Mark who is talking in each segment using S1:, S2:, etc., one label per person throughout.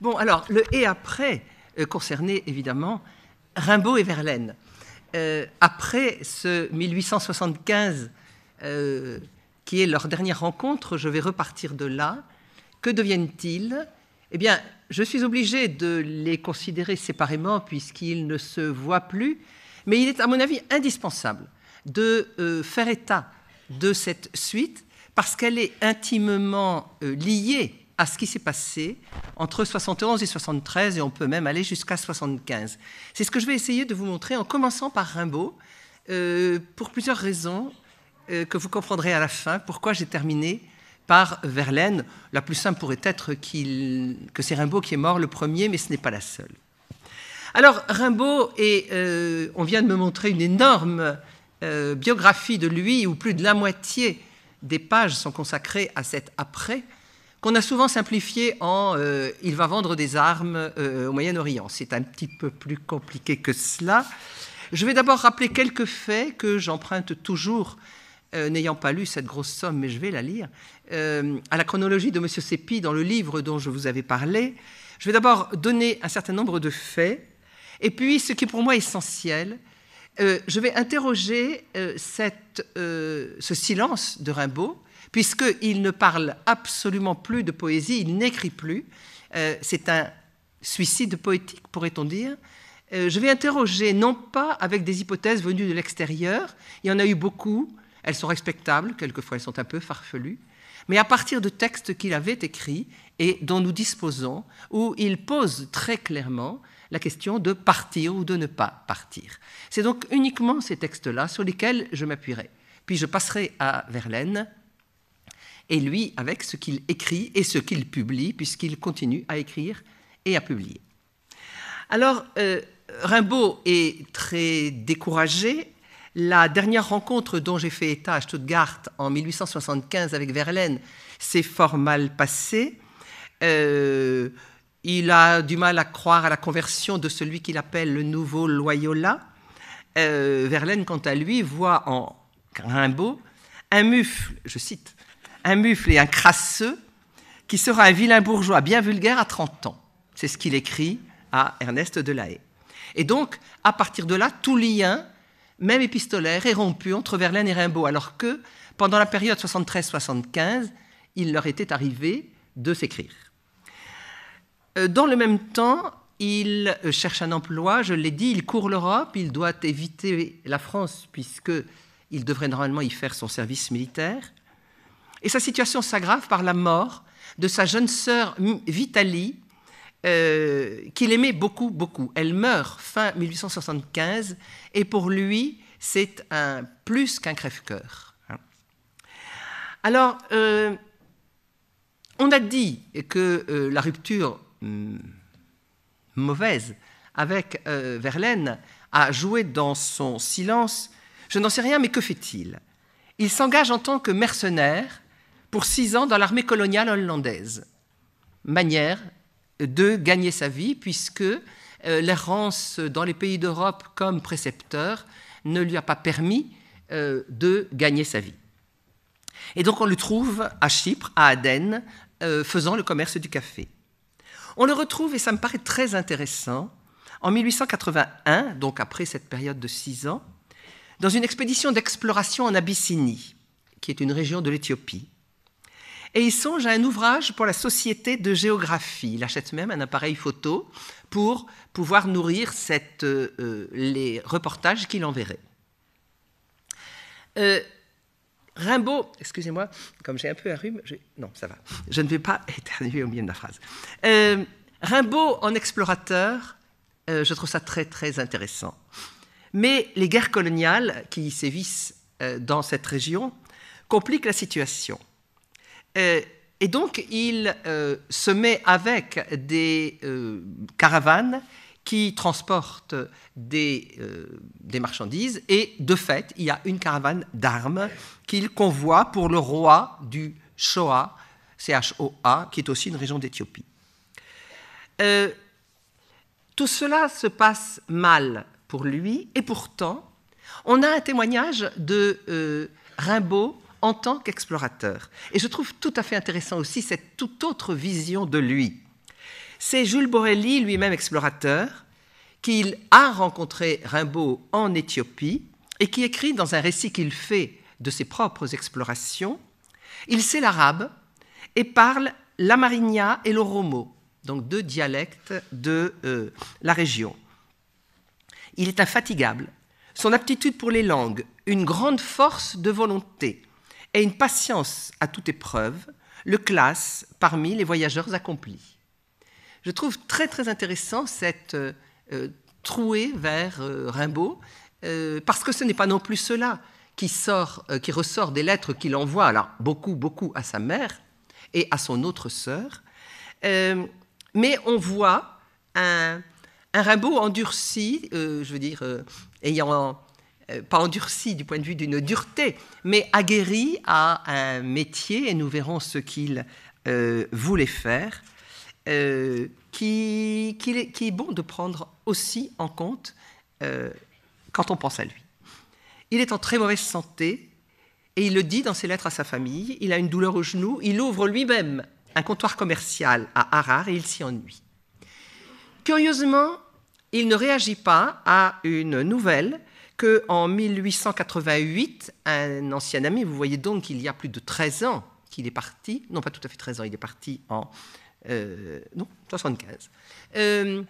S1: Bon, alors, le et après euh, concernait évidemment Rimbaud et Verlaine. Euh, après ce 1875, euh, qui est leur dernière rencontre, je vais repartir de là. Que deviennent-ils Eh bien, je suis obligé de les considérer séparément puisqu'ils ne se voient plus, mais il est à mon avis indispensable de euh, faire état de cette suite parce qu'elle est intimement euh, liée à ce qui s'est passé entre 71 et 73 et on peut même aller jusqu'à 75. C'est ce que je vais essayer de vous montrer en commençant par Rimbaud euh, pour plusieurs raisons que vous comprendrez à la fin pourquoi j'ai terminé par Verlaine. La plus simple pourrait être qu'il que c'est Rimbaud qui est mort le premier, mais ce n'est pas la seule. Alors Rimbaud, et on vient de me montrer une énorme euh, biographie de lui où plus de la moitié des pages sont consacrées à cet après, qu'on a souvent simplifié en euh, il va vendre des armes euh, au Moyen-Orient. C'est un petit peu plus compliqué que cela. Je vais d'abord rappeler quelques faits que j'emprunte toujours, n'ayant pas lu cette grosse somme, mais je vais la lire, à la chronologie de M. Sépi dans le livre dont je vous avais parlé. Je vais d'abord donner un certain nombre de faits, et puis ce qui est pour moi essentiel, euh, je vais interroger euh, euh, ce silence de Rimbaud, puisqu'il ne parle absolument plus de poésie, il n'écrit plus. C'est un suicide poétique, pourrait-on dire. je vais interroger, non pas avec des hypothèses venues de l'extérieur, il y en a eu beaucoup, elles sont respectables, quelquefois elles sont un peu farfelues, mais à partir de textes qu'il avait écrits et dont nous disposons, où il pose très clairement la question de partir ou de ne pas partir. C'est donc uniquement ces textes-là sur lesquels je m'appuierai. Puis je passerai à Verlaine, et lui avec ce qu'il écrit et ce qu'il publie, puisqu'il continue à écrire et à publier. Alors, euh, Rimbaud est très découragé. La dernière rencontre dont j'ai fait état à Stuttgart en 1875 avec Verlaine s'est fort mal passée. Euh, il a du mal à croire à la conversion de celui qu'il appelle le nouveau Loyola. Euh, Verlaine, quant à lui, voit en Rimbaud un mufle, je cite, un mufle et un crasseux qui sera un vilain bourgeois bien vulgaire à 30 ans. C'est ce qu'il écrit à Ernest Delahaye. Et donc, à partir de là, tout lien, même épistolaire, est rompu entre Verlaine et Rimbaud, alors que pendant la période 73-75, il leur était arrivé de s'écrire. Euh, dans le même temps, il euh, cherche un emploi, je l'ai dit, il court l'Europe, il doit éviter la France puisque il devrait normalement y faire son service militaire. Et sa situation s'aggrave par la mort de sa jeune sœur Vitalie, euh, qu'il aimait beaucoup, beaucoup. Elle meurt fin 1875 et pour lui, c'est un plus qu'un crève-cœur. Alors, on a dit que la rupture Mm, mauvaise avec euh, Verlaine a joué dans son silence Je n'en sais rien, mais que fait-il Il, s'engage en tant que mercenaire pour six ans dans l'armée coloniale hollandaise. Manière de gagner sa vie, puisque euh, l'errance dans les pays d'Europe comme précepteur ne lui a pas permis euh, de gagner sa vie. Et donc on le trouve à Chypre, à Aden, faisant le commerce du café. On le retrouve, et ça me paraît très intéressant, en 1881, donc après cette période de six ans, dans une expédition d'exploration en Abyssinie, qui est une région de l'Éthiopie. Et il songe à un ouvrage pour la Société de géographie. Il achète même un appareil photo pour pouvoir nourrir euh, euh, les reportages qu'il enverrait. Euh, Rimbaud, excusez-moi, comme j'ai un peu un rhume, non, ça va, je ne vais pas éternuer au milieu de la phrase. Euh, Rimbaud en explorateur, euh, je trouve ça très très intéressant. Mais les guerres coloniales qui sévissent euh, dans cette région compliquent la situation. et donc il se met avec des caravanes qui transporte des, euh, des, marchandises. Et de fait, il y a une caravane d'armes qu'il convoie pour le roi du Shoa, c qui est aussi une région d'Éthiopie. Euh, tout cela se passe mal pour lui, et pourtant, on a un témoignage de euh, Rimbaud en tant qu'explorateur. Et je trouve tout à fait intéressant aussi cette toute autre vision de lui c'est Jules Borelli, lui-même explorateur, qu'il a rencontré Rimbaud en Éthiopie et qui écrit dans un récit qu'il fait de ses propres explorations, il sait l'arabe et parle l'amarigna et l'oromo, donc deux dialectes de euh, la région. Il est infatigable. Son aptitude pour les langues, une grande force de volonté et une patience à toute épreuve le classent parmi les voyageurs accomplis je trouve très très intéressant cette euh, euh, trouée vers euh, Rimbaud, parce que ce n'est pas non plus cela qui, sort, qui ressort des lettres qu'il envoie, alors beaucoup, beaucoup à sa mère et à son autre sœur, mais on voit un, Rimbaud endurci, je veux dire, ayant pas endurci du point de vue d'une dureté, mais aguerri à un métier, et nous verrons ce qu'il voulait faire. Euh, qui, est, bon de prendre aussi en compte euh, quand on pense à lui. Il est en très mauvaise santé et il le dit dans ses lettres à sa famille. Il a une douleur au genou. Il ouvre lui-même un comptoir commercial à Harare et il s'y ennuie. Curieusement, il ne réagit pas à une nouvelle que en 1888, un ancien ami, vous voyez donc qu'il y a plus de 13 ans qu'il est parti, non pas tout à fait 13 ans, il est parti en euh, non, 75, euh,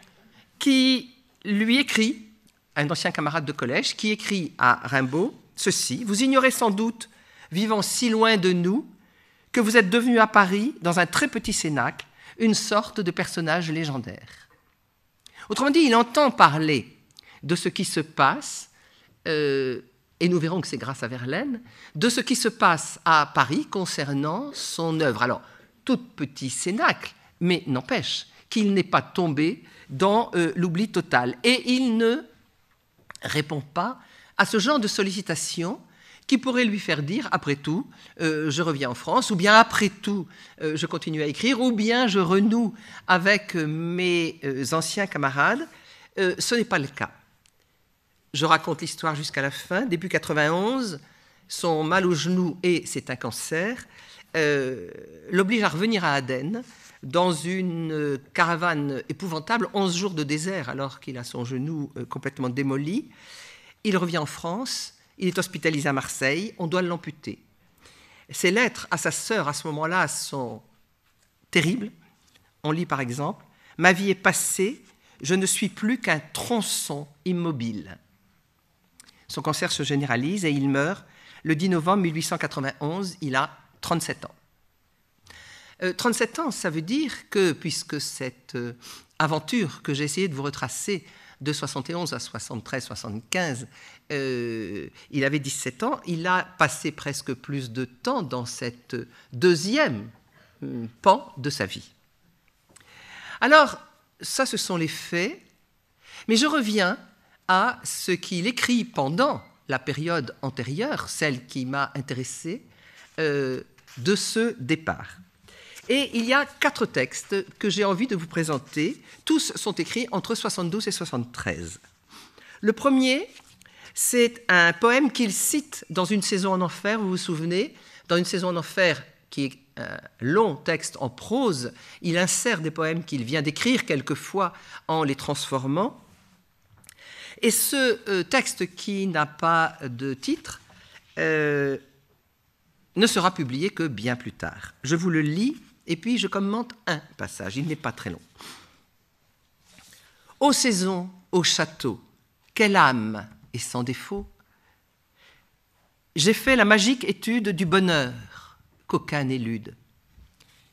S1: qui lui écrit, un ancien camarade de collège, qui écrit à Rimbaud ceci Vous ignorez sans doute, vivant si loin de nous, que vous êtes devenu à Paris, dans un très petit cénacle, une sorte de personnage légendaire. Autrement dit, il entend parler de ce qui se passe, euh, et nous verrons que c'est grâce à Verlaine, de ce qui se passe à Paris concernant son œuvre. Alors, tout petit cénacle, mais n'empêche qu'il n'est pas tombé dans euh, l'oubli total. Et il ne répond pas à ce genre de sollicitations qui pourrait lui faire dire, après tout, euh, je reviens en France, ou bien après tout, euh, je continue à écrire, ou bien je renoue avec mes anciens camarades. ce n'est pas le cas. Je raconte l'histoire jusqu'à la fin. Début 91, son mal au genou et c'est un cancer l'oblige à revenir à Aden dans une euh, caravane épouvantable, 11 jours de désert, alors qu'il a son genou euh, complètement démoli. Il revient en France, il est hospitalisé à Marseille, on doit l'amputer. Ses lettres à sa sœur à ce moment-là sont terribles. On lit par exemple Ma vie est passée, je ne suis plus qu'un tronçon immobile. Son cancer se généralise et il meurt le 10 novembre 1891, il a 37 ans. 37 euh, ans, ça veut dire que, puisque cette euh, aventure que j'ai essayé de vous retracer de 71 à 73, 75, euh, il avait 17 ans, il a passé presque plus de temps dans cette deuxième pan de sa vie. Alors, ça, ce sont les faits, mais je reviens à ce qu'il écrit pendant la période antérieure, celle qui m'a intéressée, de ce départ. Et il y a quatre textes que j'ai envie de vous présenter. Tous sont écrits entre 72 et 73. Le premier, c'est un poème qu'il cite dans Une saison en enfer, vous vous souvenez Dans Une saison en enfer, qui est un long texte en prose, il insère des poèmes qu'il vient d'écrire quelquefois en les transformant. Et ce euh, texte qui n'a pas de titre euh, ne sera publié que bien plus tard. Je vous le lis et puis je commente un passage, il n'est pas très long. Aux saisons, au château, quelle âme, et sans défaut, j'ai fait la magique étude du bonheur qu'aucun n'élude.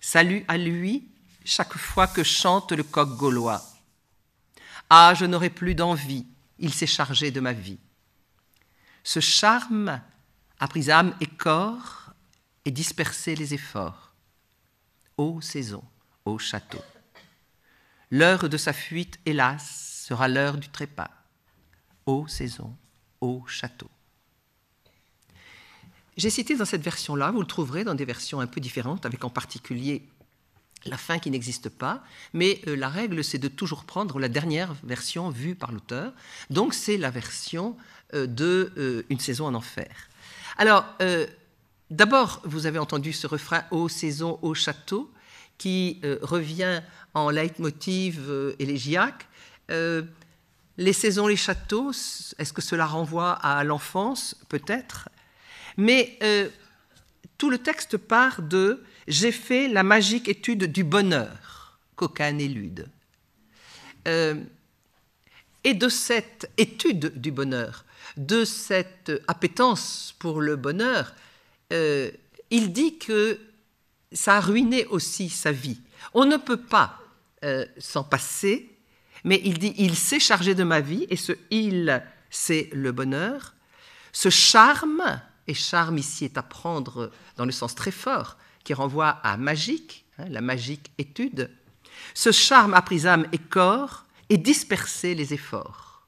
S1: Salut à lui chaque fois que chante le coq gaulois. Ah, je n'aurai plus d'envie, il s'est chargé de ma vie. Ce charme a pris âme et corps et dispersé les efforts. Ô saison, au château. L'heure de sa fuite, hélas, sera l'heure du trépas, Ô saison, au château. J'ai cité dans cette version-là, vous le trouverez dans des versions un peu différentes, avec en particulier la fin qui n'existe pas, mais euh, la règle, c'est de toujours prendre la dernière version vue par l'auteur. Donc c'est la version euh, de euh, Une saison en enfer. Alors, D'abord, vous avez entendu ce refrain Aux saisons, au château, qui euh, revient en leitmotiv euh, élégiaque. Euh, les saisons, les châteaux, est-ce que cela renvoie à l'enfance Peut-être. Mais tout le texte part de J'ai fait la magique étude du bonheur, qu'aucun élude. et de cette étude du bonheur, de cette appétence pour le bonheur, euh, il dit que ça a ruiné aussi sa vie. On ne peut pas euh, s'en passer, mais il dit il s'est chargé de ma vie, et ce il, c'est le bonheur. Ce charme, et charme ici est à prendre dans le sens très fort, qui renvoie à magique, hein, la magique étude. Ce charme a pris âme et corps et dispersé les efforts.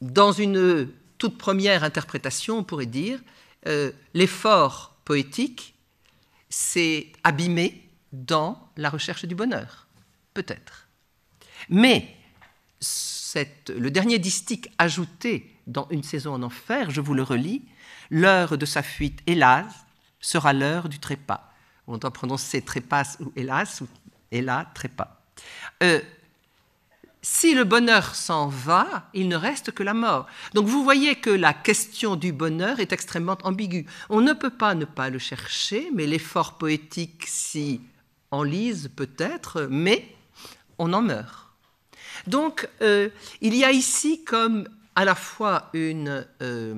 S1: Dans une toute première interprétation, on pourrait dire, euh, l'effort poétique s'est abîmé dans la recherche du bonheur, peut-être. Mais cette, le dernier distique ajouté dans Une saison en enfer, je vous le relis, l'heure de sa fuite, hélas, sera l'heure du trépas. On doit prononcer trépas ou hélas ou hélas, trépas. Euh, si le bonheur s'en va, il ne reste que la mort. Donc vous voyez que la question du bonheur est extrêmement ambiguë. On ne peut pas ne pas le chercher, mais l'effort poétique s'y enlise peut-être, mais on en meurt. Donc euh, il y a ici comme à la fois euh, euh,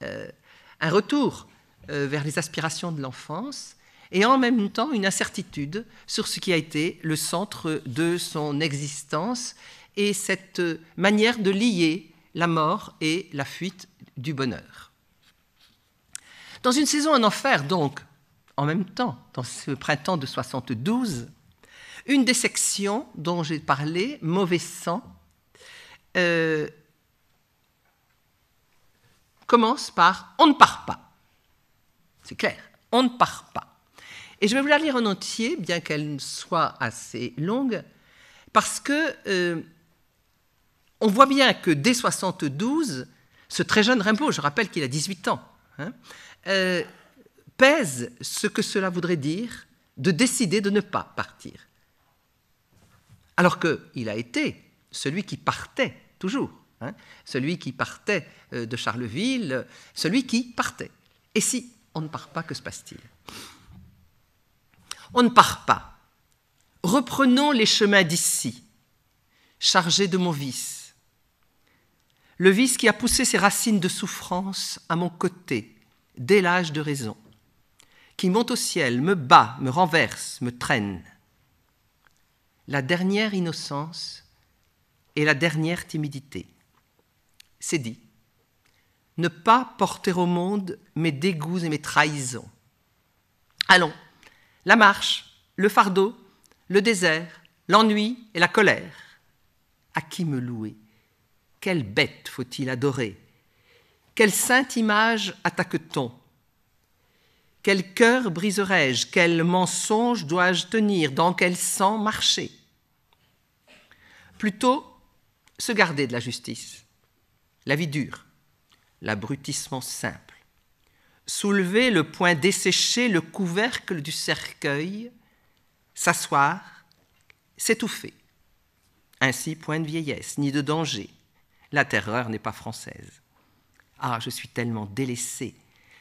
S1: un retour vers les aspirations de l'enfance, et en même temps une incertitude sur ce qui a été le centre de son existence et cette manière de lier la mort et la fuite du bonheur. Dans une saison en enfer, donc, en même temps, dans ce printemps de 72, une des sections dont j'ai parlé, Mauvais sang, euh, commence par On ne part pas. C'est clair, on ne part pas. Et je vais vous la lire en entier, bien qu'elle soit assez longue, parce que euh, on voit bien que dès 72, ce très jeune Rimbaud, je rappelle qu'il a 18 ans, hein, euh, pèse ce que cela voudrait dire de décider de ne pas partir. Alors qu'il a été celui qui partait toujours, hein, celui qui partait euh, de Charleville, celui qui partait. Et si on ne part pas, que se passe-t-il on ne part pas. Reprenons les chemins d'ici, chargés de mon vice. Le vice qui a poussé ses racines de souffrance à mon côté, dès l'âge de raison, qui monte au ciel, me bat, me renverse, me traîne. La dernière innocence et la dernière timidité. C'est dit. Ne pas porter au monde mes dégoûts et mes trahisons. Allons, la marche, le fardeau, le désert, l'ennui et la colère. À qui me louer Quelle bête faut-il adorer Quelle sainte image attaque-t-on Quel cœur briserai-je Quel mensonge dois-je tenir Dans quel sang marcher Plutôt, se garder de la justice, la vie dure, l'abrutissement simple soulever le point desséché, le couvercle du cercueil, s'asseoir, s'étouffer. Ainsi, point de vieillesse, ni de danger. La terreur n'est pas française. Ah, je suis tellement délaissé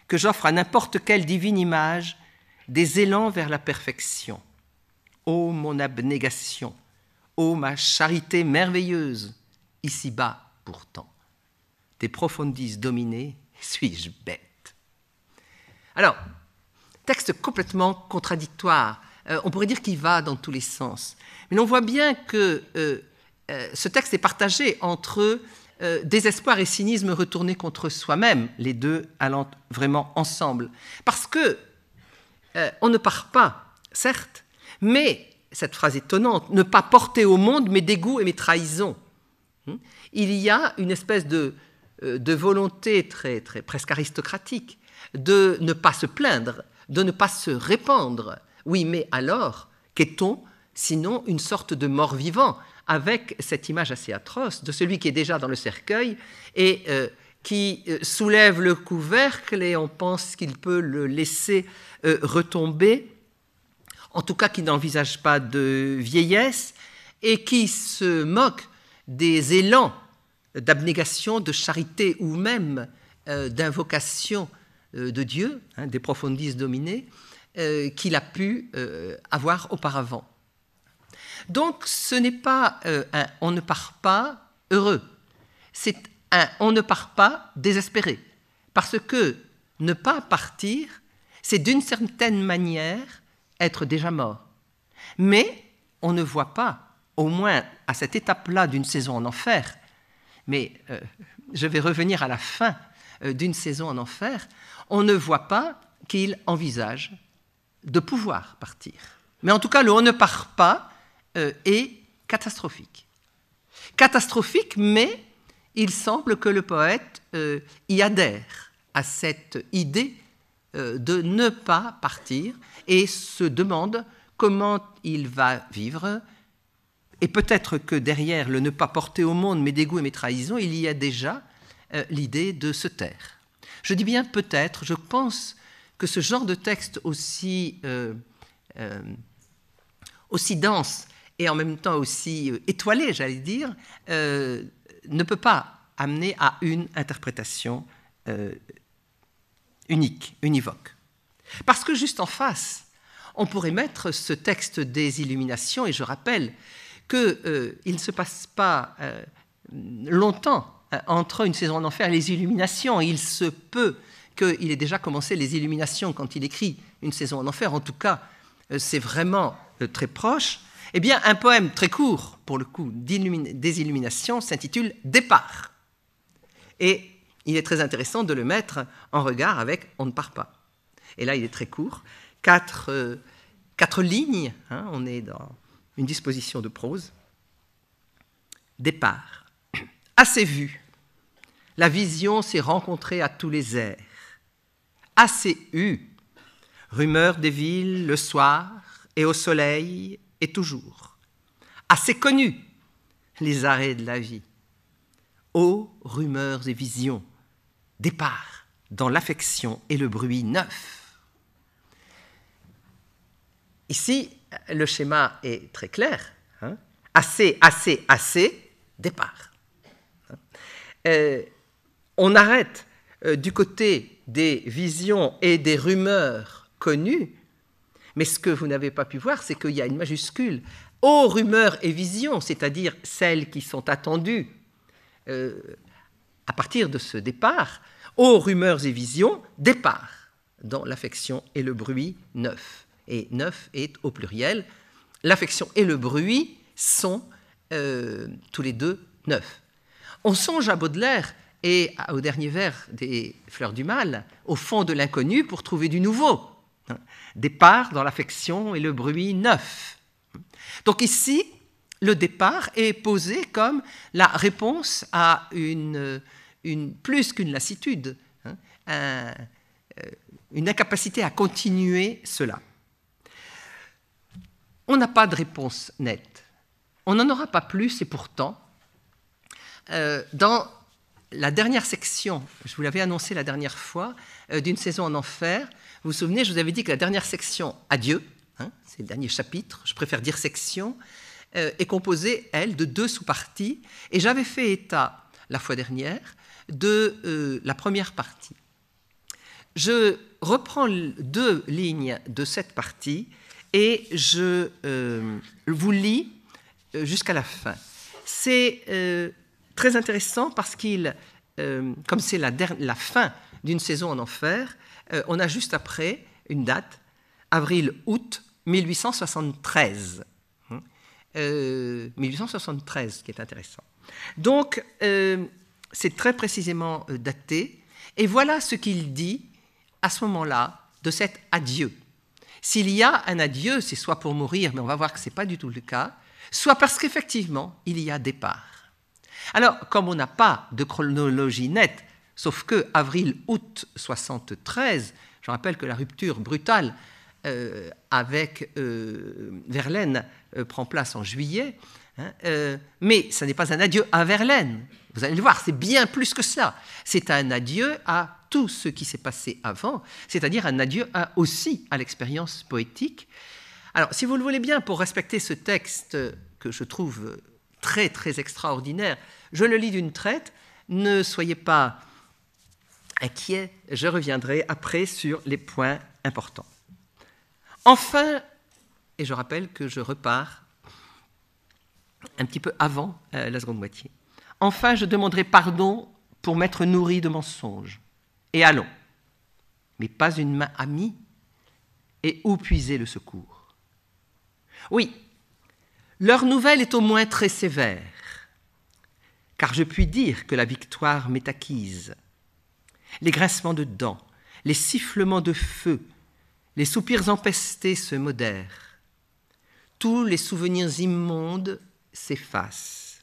S1: que j'offre à n'importe quelle divine image des élans vers la perfection. Ô oh, mon abnégation, ô oh, ma charité merveilleuse, ici-bas pourtant. Des profondises dominées, suis-je bête alors, texte complètement contradictoire. Euh, on pourrait dire qu'il va dans tous les sens. Mais on voit bien que euh, euh, ce texte est partagé entre désespoir et cynisme retourné contre soi-même, les deux allant vraiment ensemble. Parce que on ne part pas, certes, mais, cette phrase étonnante, ne pas porter au monde mes dégoûts et mes trahisons. Hmm? Il y a une espèce de, de volonté très, très presque aristocratique de ne pas se plaindre, de ne pas se répandre. Oui, mais alors, qu'est-on sinon une sorte de mort-vivant, avec cette image assez atroce de celui qui est déjà dans le cercueil et euh, qui euh, soulève le couvercle et on pense qu'il peut le laisser euh, retomber, en tout cas qui n'envisage pas de vieillesse et qui se moque des élans d'abnégation, de charité ou même d'invocation euh, de Dieu, hein, des profondis dominées, euh, qu'il a pu euh, avoir auparavant. Donc, ce n'est pas un on ne part pas heureux, c'est un on ne part pas désespéré, parce que ne pas partir, c'est d'une certaine manière être déjà mort. Mais on ne voit pas, au moins à cette étape-là d'une saison en enfer, mais je vais revenir à la fin euh, d'une saison en enfer, on ne voit pas qu'il envisage de pouvoir partir. Mais en tout cas, le on ne part pas est euh, catastrophique. Catastrophique, mais il semble que le poète euh, y adhère à cette idée de ne pas partir et se demande comment il va vivre. Et peut-être que derrière le ne pas porter au monde mes dégoûts et mes trahisons, il y a déjà euh, l'idée de se taire. Je dis bien peut-être, je pense que ce genre de texte aussi, euh, euh, aussi dense et en même temps aussi étoilé, j'allais dire, ne peut pas amener à une interprétation unique, univoque. Parce que juste en face, on pourrait mettre ce texte des illuminations, et je rappelle qu'il euh, ne se passe pas longtemps euh, entre une saison en enfer et les illuminations. Il se peut qu'il ait déjà commencé les illuminations quand il écrit une saison en enfer. En tout cas, euh, c'est vraiment euh, très proche. Eh bien, un poème très court, pour le coup, des illuminations s'intitule Départ. Et il est très intéressant de le mettre en regard avec On ne part pas. Et là, il est très court. Quatre, lignes. Hein, on est dans une disposition de prose. Départ. Assez vu la vision s'est rencontrée à tous les airs. Assez eu rumeur des villes le soir et au soleil et toujours. Assez connu, les arrêts de la vie. Ô rumeurs et visions, départ dans l'affection et le bruit neuf. Ici, le schéma est très clair. Hein. Assez, assez, assez, départ. Hein. Euh, on arrête euh, du côté des visions et des rumeurs connues, mais ce que vous n'avez pas pu voir, c'est qu'il y a une majuscule aux rumeurs et visions, c'est-à-dire celles qui sont attendues euh, à partir de ce départ, aux rumeurs et visions, départ dans l'affection et le bruit neuf. Et neuf est au pluriel. L'affection et le bruit sont euh, tous les deux neufs. On songe à Baudelaire et au dernier vers des Fleurs du Mal, au fond de l'inconnu pour trouver du nouveau. Départ dans l'affection et le bruit neuf. Donc ici, le départ est posé comme la réponse à une, plus qu'une lassitude, hein, euh, une incapacité à continuer cela. On n'a pas de réponse nette. On n'en aura pas plus et pourtant, euh, dans la dernière section, je vous l'avais annoncé la dernière fois, euh, d'une saison en enfer. Vous vous souvenez, je vous avais dit que la dernière section, Adieu, hein, c'est le dernier chapitre, je préfère dire section, euh, est composée, elle, de deux sous-parties. Et j'avais fait état, la fois dernière, de euh, la première partie. Je reprends deux lignes de cette partie et je vous lis jusqu'à la fin. C'est Très intéressant parce qu'il, euh, comme c'est la, fin d'une saison en enfer, euh, on a juste après une date, avril-août 1873. 1873, qui est intéressant. Donc, euh, c'est très précisément daté. Et voilà ce qu'il dit à ce moment-là de cet adieu. S'il y a un adieu, c'est soit pour mourir, mais on va voir que ce n'est pas du tout le cas, soit parce qu'effectivement, il y a départ. Alors, comme on n'a pas de chronologie nette, sauf que avril-août 73, je rappelle que la rupture brutale euh, avec euh, Verlaine euh, prend place en juillet, hein, mais ce n'est pas un adieu à Verlaine. Vous allez le voir, c'est bien plus que ça. C'est un adieu à tout ce qui s'est passé avant, c'est-à-dire un adieu aussi à l'expérience poétique. Alors, si vous le voulez bien, pour respecter ce texte que je trouve très, très extraordinaire. Je le lis d'une traite. Ne soyez pas inquiets, je reviendrai après sur les points importants. Enfin, et je rappelle que je repars un petit peu avant euh, la seconde moitié. Enfin, je demanderai pardon pour m'être nourri de mensonges. Et allons, mais pas une main amie, et où puiser le secours Oui, leur nouvelle est au moins très sévère, car je puis dire que la victoire m'est acquise. Les grincements de dents, les sifflements de feu, les soupirs empestés se modèrent. Tous les souvenirs immondes s'effacent.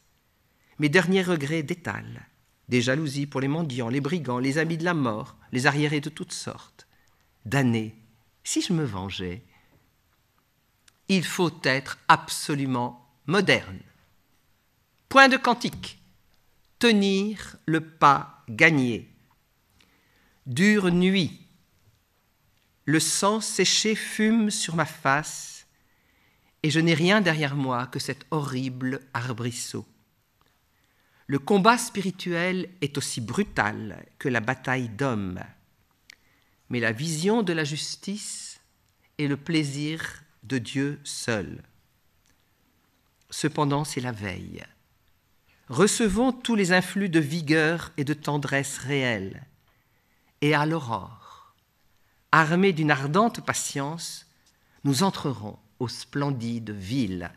S1: Mes derniers regrets détalent des jalousies pour les mendiants, les brigands, les amis de la mort, les arriérés de toutes sortes. Damnés, si je me vengeais, il faut être absolument moderne. Point de cantique. Tenir le pas gagné. Dure nuit. Le sang séché fume sur ma face et je n'ai rien derrière moi que cet horrible arbrisseau. Le combat spirituel est aussi brutal que la bataille d'hommes, mais la vision de la justice et le plaisir de Dieu seul. Cependant, c'est la veille. Recevons tous les influx de vigueur et de tendresse réelle. Et à l'aurore, armés d'une ardente patience, nous entrerons aux splendides villes.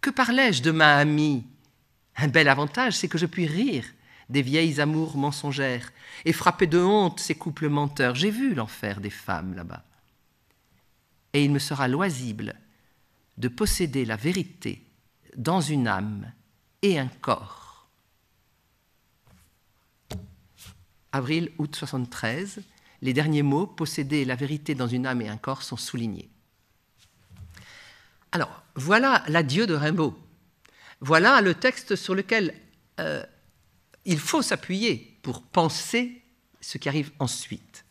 S1: Que parlais-je de ma amie Un bel avantage, c'est que je puis rire des vieilles amours mensongères et frapper de honte ces couples menteurs. J'ai vu l'enfer des femmes là-bas et il me sera loisible de posséder la vérité dans une âme et un corps. Avril, août 73, les derniers mots, posséder la vérité dans une âme et un corps, sont soulignés. Alors, voilà l'adieu de Rimbaud. Voilà le texte sur lequel euh, il faut s'appuyer pour penser ce qui arrive ensuite.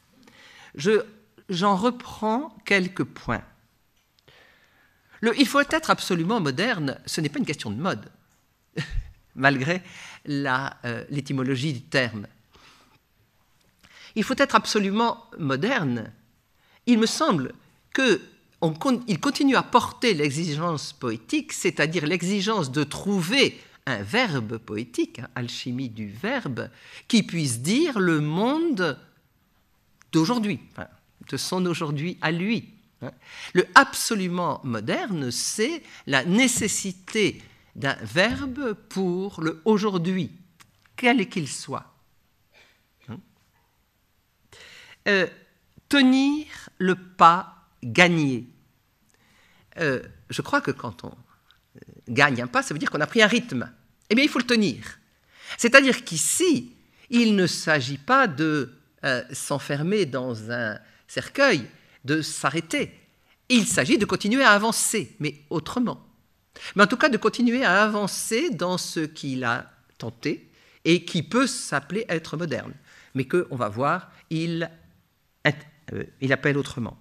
S1: Je j'en reprends quelques points. il faut être absolument moderne, ce n'est pas une question de mode, malgré euh, l'étymologie du terme. Il faut être absolument moderne. Il me semble qu'il continue à porter l'exigence poétique, c'est-à-dire l'exigence de trouver un verbe poétique, hein, alchimie du verbe, qui puisse dire le monde d'aujourd'hui. Son sont aujourd'hui à lui. Hein. Le absolument moderne, c'est la nécessité d'un verbe pour le aujourd'hui, quel qu'il soit. Hein. Euh, tenir le pas gagné. Euh, je crois que quand on euh, gagne un pas, ça veut dire qu'on a pris un rythme. Eh bien, il faut le tenir. C'est-à-dire qu'ici, il ne s'agit pas de s'enfermer dans un cercueil, de s'arrêter. Il s'agit de continuer à avancer, mais autrement. Mais en tout cas, de continuer à avancer dans ce qu'il a tenté et qui peut s'appeler être moderne, mais que, on va voir, il, euh, il appelle autrement.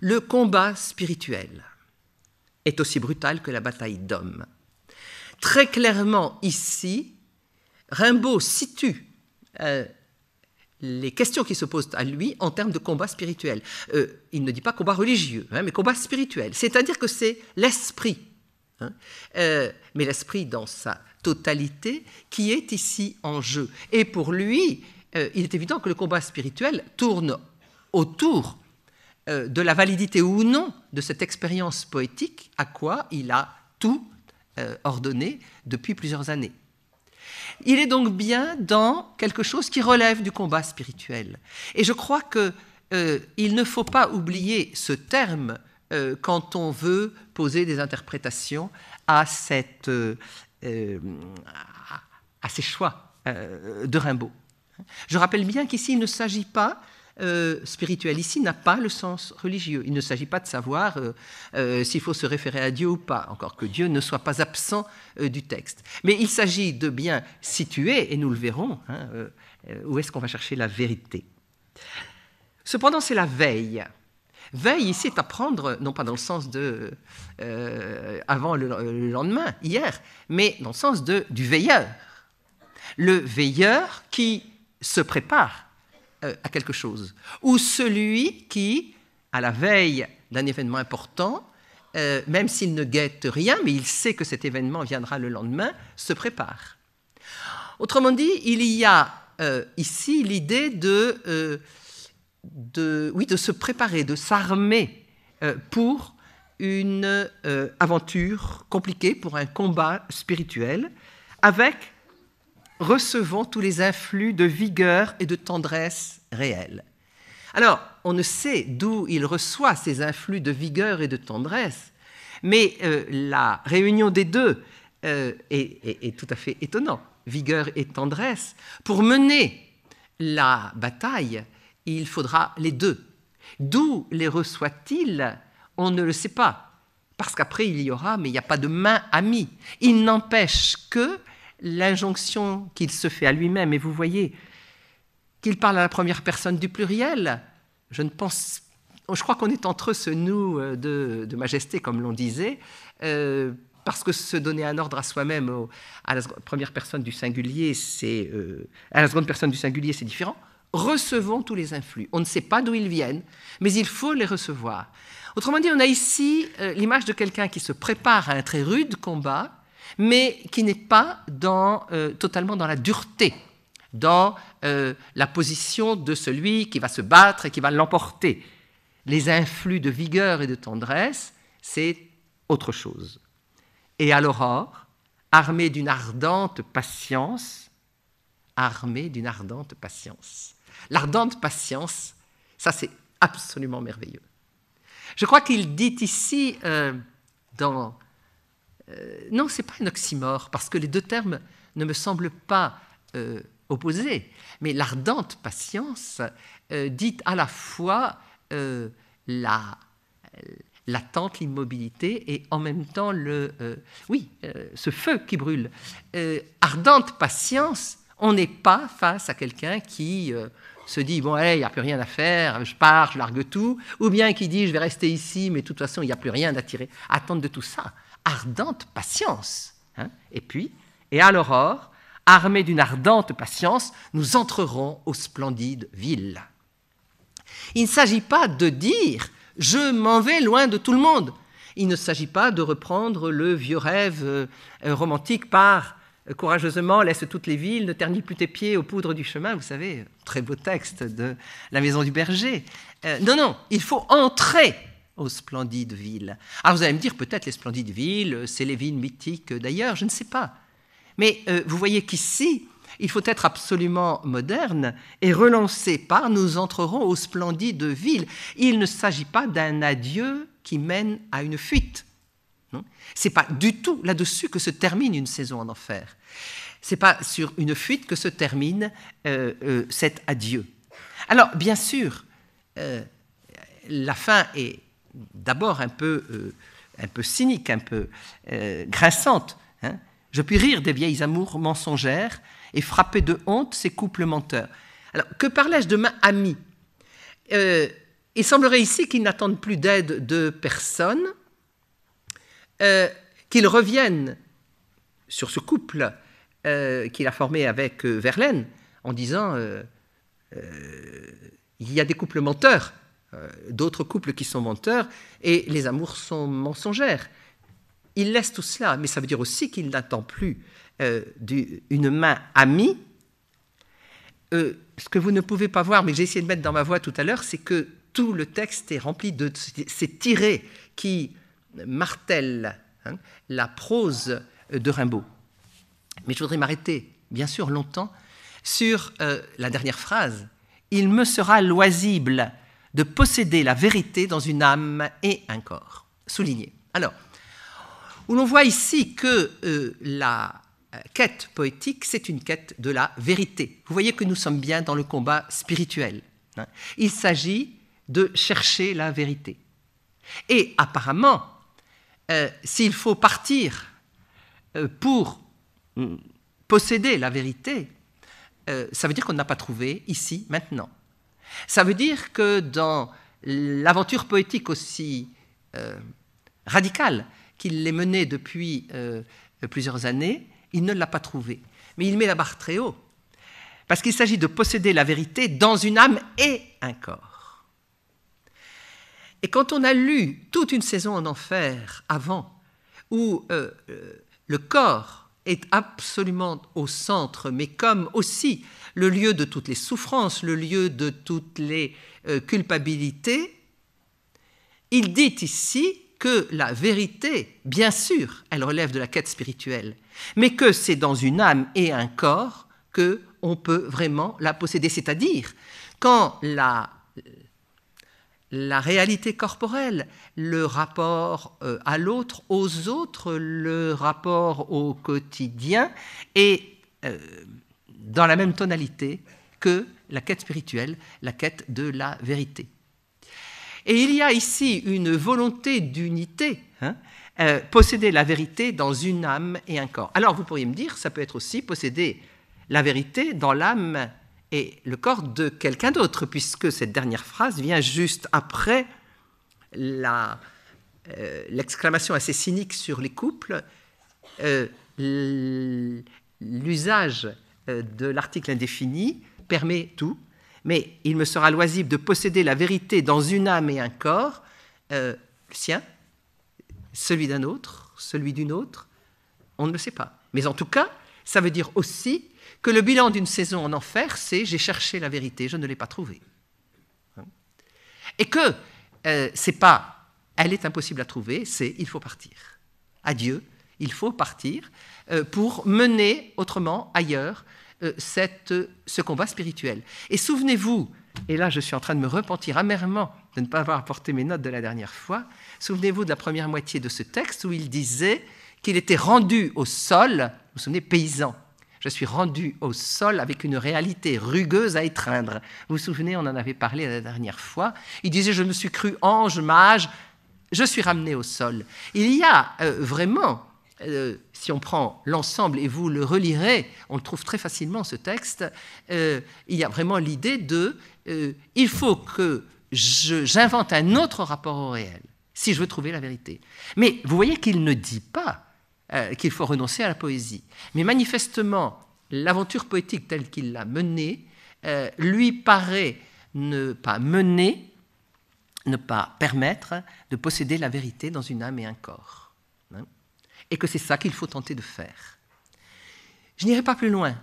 S1: Le combat spirituel est aussi brutal que la bataille d'hommes. Très clairement, ici, Rimbaud situe euh, les questions qui se posent à lui en termes de combat spirituel. Euh, il ne dit pas combat religieux, hein, mais combat spirituel. C'est-à-dire que c'est l'esprit, hein. euh, mais l'esprit dans sa totalité, qui est ici en jeu. Et pour lui, euh, il est évident que le combat spirituel tourne autour de la validité ou non de cette expérience poétique à quoi il a tout ordonné depuis plusieurs années. Il est donc bien dans quelque chose qui relève du combat spirituel. Et je crois qu'il euh, ne faut pas oublier ce terme euh, quand on veut poser des interprétations à, cette, euh, à ces choix de Rimbaud. Je rappelle bien qu'ici, il ne s'agit pas euh, spirituel ici n'a pas le sens religieux. Il ne s'agit pas de savoir euh, euh, s'il faut se référer à Dieu ou pas, encore que Dieu ne soit pas absent du texte. Mais il s'agit de bien situer, et nous le verrons, hein, où est-ce qu'on va chercher la vérité. Cependant, c'est la veille. Veille ici est à prendre, non pas dans le sens de avant le, le, lendemain, hier, mais dans le sens de, du veilleur. Le veilleur qui se prépare euh, à quelque chose. Ou celui qui, à la veille d'un événement important, euh, même s'il ne guette rien, mais il sait que cet événement viendra le lendemain, se prépare. Autrement dit, il y a euh, ici l'idée de, de, oui, de se préparer, de s'armer pour une aventure compliquée, pour un combat spirituel, avec recevons tous les influx de vigueur et de tendresse réelle. Alors, on ne sait d'où il reçoit ces influx de vigueur et de tendresse, mais euh, la réunion des deux euh, est, est, tout à fait étonnante, vigueur et tendresse. Pour mener la bataille, il faudra les deux. D'où les reçoit-il On ne le sait pas. Parce qu'après, il y aura, mais il n'y a pas de main amie. Il n'empêche que l'injonction qu'il se fait à lui-même, et vous voyez qu'il parle à la première personne du pluriel. Je ne pense, je crois qu'on est entre ce nous euh, de, majesté, comme l'on disait, euh, parce que se donner un ordre à soi-même à la première personne du singulier, c'est euh, à la seconde personne du singulier, c'est différent. Recevons tous les influx. On ne sait pas d'où ils viennent, mais il faut les recevoir. Autrement dit, on a ici l'image de quelqu'un qui se prépare à un très rude combat mais qui n'est pas euh, totalement dans la dureté, dans euh, la position de celui qui va se battre et qui va l'emporter. Les influx de vigueur et de tendresse, c'est autre chose. Et à l'aurore, armé d'une ardente patience, armé d'une ardente patience. L'ardente patience, ça c'est absolument merveilleux. Je crois qu'il dit ici, euh, dans euh, non, ce n'est pas un oxymore, parce que les deux termes ne me semblent pas euh, opposés. Mais l'ardente patience euh, dit à la fois l'attente, l'immobilité et en même temps le oui ce feu qui brûle. ardente patience, on n'est pas face à quelqu'un qui se dit bon, il n'y a plus rien à faire, je pars, je largue tout, ou bien qui dit je vais rester ici, mais de toute façon il n'y a plus rien à tirer, attendre de tout ça ardente patience. Hein. et puis, et à l'aurore, armés d'une ardente patience, nous entrerons aux splendides villes. Il ne s'agit pas de dire je m'en vais loin de tout le monde. Il ne s'agit pas de reprendre le vieux rêve euh, romantique par euh, courageusement laisse toutes les villes, ne ternis plus tes pieds aux poudres du chemin, vous savez, euh, très beau texte de La Maison du Berger. non, non, il faut entrer aux splendides villes. Alors ah, vous allez me dire, peut-être les splendides villes, euh, c'est les villes mythiques d'ailleurs, je ne sais pas. Mais euh, vous voyez qu'ici, il faut être absolument moderne et relancé par nous entrerons aux splendides villes. Il ne s'agit pas d'un adieu qui mène à une fuite. C'est pas du tout là-dessus que se termine une saison en enfer. C'est pas sur une fuite que se termine euh, cet adieu. Alors, bien sûr, la fin est d'abord un peu, euh, un peu cynique, un peu euh, grinçante. Hein. Je puis rire des vieilles amours mensongères et frapper de honte ces couples menteurs. Alors, que parlais-je de ma amie euh, Il semblerait ici qu'ils n'attendent plus d'aide de personne, qu'ils reviennent sur ce couple qu'il a formé avec Verlaine en disant il y a des couples menteurs euh, d'autres couples qui sont menteurs, et les amours sont mensongères. Il laisse tout cela, mais ça veut dire aussi qu'il n'attend plus euh, une main amie. Euh, ce que vous ne pouvez pas voir, mais j'ai essayé de mettre dans ma voix tout à l'heure, c'est que tout le texte est rempli de ces tirés qui martèlent hein, la prose de Rimbaud. Mais je voudrais m'arrêter, bien sûr, longtemps, sur la dernière phrase. Il me sera loisible de posséder la vérité dans une âme et un corps. Souligné. Alors, où l'on voit ici que euh, la euh, quête poétique, c'est une quête de la vérité. Vous voyez que nous sommes bien dans le combat spirituel. Hein. Il s'agit de chercher la vérité. Et apparemment, euh, s'il faut partir pour mm, posséder la vérité, ça veut dire qu'on n'a pas trouvé ici, maintenant. Ça veut dire que dans l'aventure poétique aussi euh, radicale qu'il les menée depuis euh, plusieurs années, il ne l'a pas trouvée. Mais il met la barre très haut, parce qu'il s'agit de posséder la vérité dans une âme et un corps. Et quand on a lu toute une saison en enfer avant, où euh, le corps est absolument au centre, mais comme aussi le lieu de toutes les souffrances, le lieu de toutes les euh, culpabilités, il dit ici que la vérité, bien sûr, elle relève de la quête spirituelle, mais que c'est dans une âme et un corps que on peut vraiment la posséder, c'est-à-dire quand la la réalité corporelle, le rapport euh, à l'autre, aux autres, le rapport au quotidien, et euh, dans la même tonalité que la quête spirituelle, la quête de la vérité. Et il y a ici une volonté d'unité, hein, euh, posséder la vérité dans une âme et un corps. Alors vous pourriez me dire, ça peut être aussi posséder la vérité dans l'âme et le corps de quelqu'un d'autre, puisque cette dernière phrase vient juste après euh, l'exclamation assez cynique sur les couples, euh, l'usage euh, de l'article indéfini permet tout, mais il me sera loisible de posséder la vérité dans une âme et un corps, le sien, celui d'un autre, celui d'une autre, on ne le sait pas. Mais en tout cas, ça veut dire aussi que le bilan d'une saison en enfer, c'est j'ai cherché la vérité, je ne l'ai pas trouvée. Hein. Et que euh, c'est pas elle est impossible à trouver, c'est il faut partir. Adieu, il faut partir euh, pour mener autrement ailleurs euh, ce combat spirituel. Et souvenez-vous, et là je suis en train de me repentir amèrement de ne pas avoir apporté mes notes de la dernière fois, souvenez-vous de la première moitié de ce texte où il disait qu'il était rendu au sol, vous vous souvenez, paysan, je suis rendu au sol avec une réalité rugueuse à étreindre. Vous vous souvenez, on en avait parlé la dernière fois. Il disait, je me suis cru ange, mage, je suis ramené au sol. Il y a euh, vraiment, euh, si on prend l'ensemble et vous le relirez, on le trouve très facilement ce texte, euh, il y a vraiment l'idée de, il faut que j'invente un autre rapport au réel si je veux trouver la vérité. Mais vous voyez qu'il ne dit pas euh, qu'il faut renoncer à la poésie. Mais manifestement, l'aventure poétique telle qu'il l'a menée euh, lui paraît ne pas mener, ne pas permettre de posséder la vérité dans une âme et un corps. Hein. et que c'est ça qu'il faut tenter de faire. Je n'irai pas plus loin,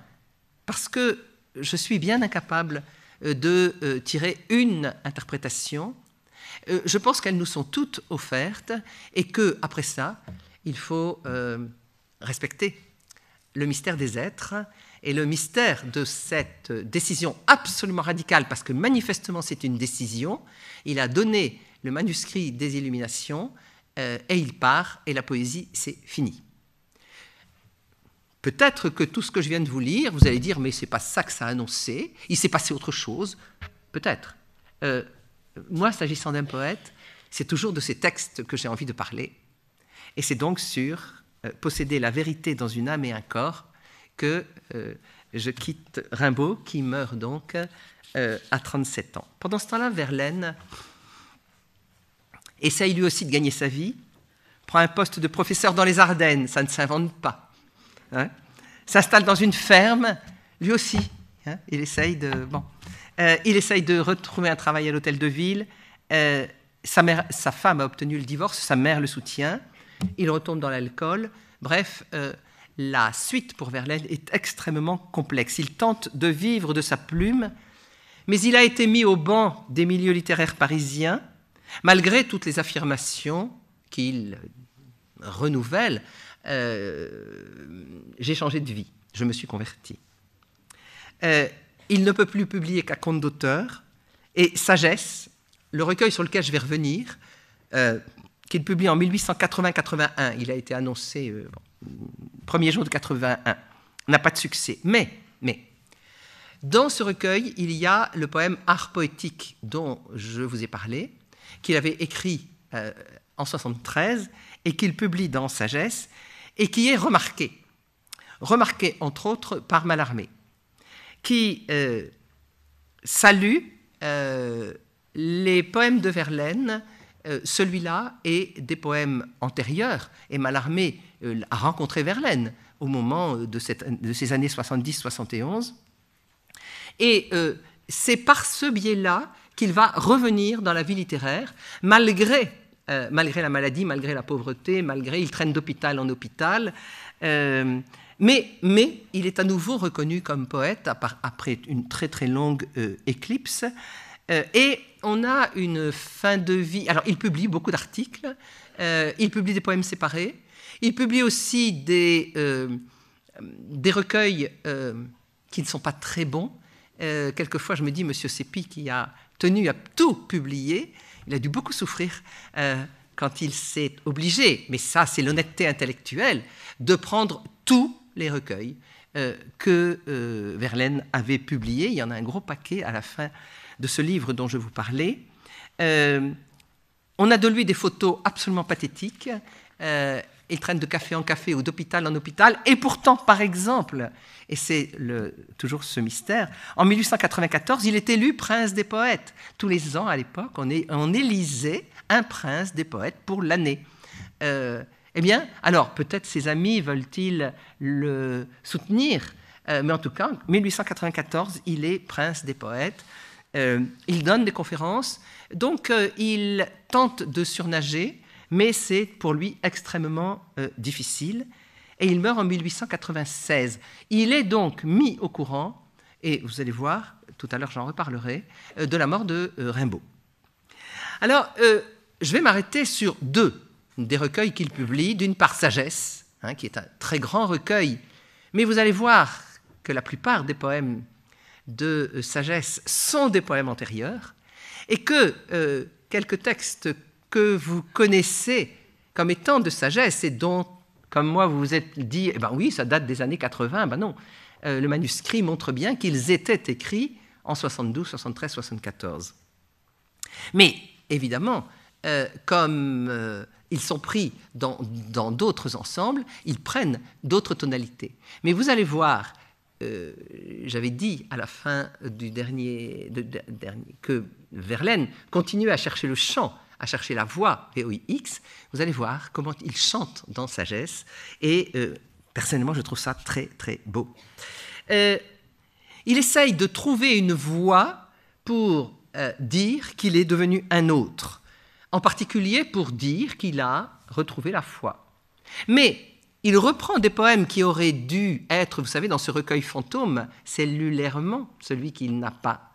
S1: parce que je suis bien incapable euh, de tirer une interprétation. Je pense qu'elles nous sont toutes offertes et que, après ça, il faut euh, respecter le mystère des êtres et le mystère de cette décision absolument radicale, parce que manifestement c'est une décision, il a donné le manuscrit des Illuminations euh, et il part et la poésie c'est fini. Peut-être que tout ce que je viens de vous lire, vous allez dire mais c'est pas ça que ça a annoncé, il s'est passé autre chose, peut-être. Euh, moi, s'agissant d'un poète, c'est toujours de ces textes que j'ai envie de parler et c'est donc sur euh, posséder la vérité dans une âme et un corps que euh, je quitte Rimbaud, qui meurt donc euh, à 37 ans. Pendant ce temps-là, Verlaine essaye lui aussi de gagner sa vie, prend un poste de professeur dans les Ardennes, ça ne s'invente pas. Hein. S'installe dans une ferme, lui aussi. Hein. il, essaye de, bon, il essaye de retrouver un travail à l'hôtel de ville. sa, sa femme a obtenu le divorce, sa mère le soutient il retombe dans l'alcool. Bref, euh, la suite pour Verlaine est extrêmement complexe. Il tente de vivre de sa plume, mais il a été mis au banc des milieux littéraires parisiens, malgré toutes les affirmations qu'il renouvelle. Euh, j'ai changé de vie, je me suis converti. Euh, il ne peut plus publier qu'à compte d'auteur, et Sagesse, le recueil sur lequel je vais revenir, qu'il publie en 1880-81. Il a été annoncé le euh, premier jour de 81. N'a pas de succès. Mais, mais, dans ce recueil, il y a le poème Art poétique dont je vous ai parlé, qu'il avait écrit euh, en 73 et qu'il publie dans Sagesse et qui est remarqué. Remarqué, entre autres, par Mallarmé, qui euh, salue les poèmes de Verlaine euh, celui-là est des poèmes antérieurs. Et Mallarmé euh, a rencontré Verlaine au moment euh, de, ces années 70-71. Et c'est par ce biais-là qu'il va revenir dans la vie littéraire, malgré, la maladie, malgré la pauvreté, malgré il traîne d'hôpital en hôpital. mais, mais, il est à nouveau reconnu comme poète après une très très longue éclipse. et on a une fin de vie. Alors, il publie beaucoup d'articles, euh, il publie des poèmes séparés, il publie aussi des, euh, des recueils euh, qui ne sont pas très bons. quelquefois, je me dis, Monsieur Sépi, qui a tenu à tout publier, il a dû beaucoup souffrir quand il s'est obligé, mais ça, c'est l'honnêteté intellectuelle, de prendre tous les recueils. Euh, que euh, Verlaine avait publié. Il y en a un gros paquet à la fin de ce livre dont je vous parlais. Euh, on a de lui des photos absolument pathétiques. il traîne de café en café ou d'hôpital en hôpital. Et pourtant, par exemple, et c'est toujours ce mystère, en 1894, il est élu prince des poètes. Tous les ans, à l'époque, on, on élisait un prince des poètes pour l'année. Eh bien, alors peut-être ses amis veulent-ils le soutenir, euh, mais en tout cas, 1894, il est prince des poètes. Euh, il donne des conférences, donc euh, il tente de surnager, mais c'est pour lui extrêmement difficile. Et il meurt en 1896. Il est donc mis au courant, et vous allez voir, tout à l'heure j'en reparlerai, de la mort de Rimbaud. Alors, je vais m'arrêter sur deux des recueils qu'il publie, d'une part Sagesse, hein, qui est un très grand recueil. Mais vous allez voir que la plupart des poèmes de euh, Sagesse sont des poèmes antérieurs, et que euh, quelques textes que vous connaissez comme étant de Sagesse et dont, comme moi, vous vous êtes dit, eh ben oui, ça date des années 80, ben non, euh, le manuscrit montre bien qu'ils étaient écrits en 72, 73, 74. Mais évidemment, comme ils sont pris dans d'autres ensembles, ils prennent d'autres tonalités. Mais vous allez voir, euh, j'avais dit à la fin du dernier, que Verlaine continuait à chercher le chant, à chercher la voix, X. vous allez voir comment il chante dans Sagesse. Et euh, personnellement, je trouve ça très, très beau. Euh, il essaye de trouver une voix pour dire qu'il est devenu un autre en particulier pour dire qu'il a retrouvé la foi. Mais il reprend des poèmes qui auraient dû être, vous savez, dans ce recueil fantôme, cellulairement, celui qu'il n'a pas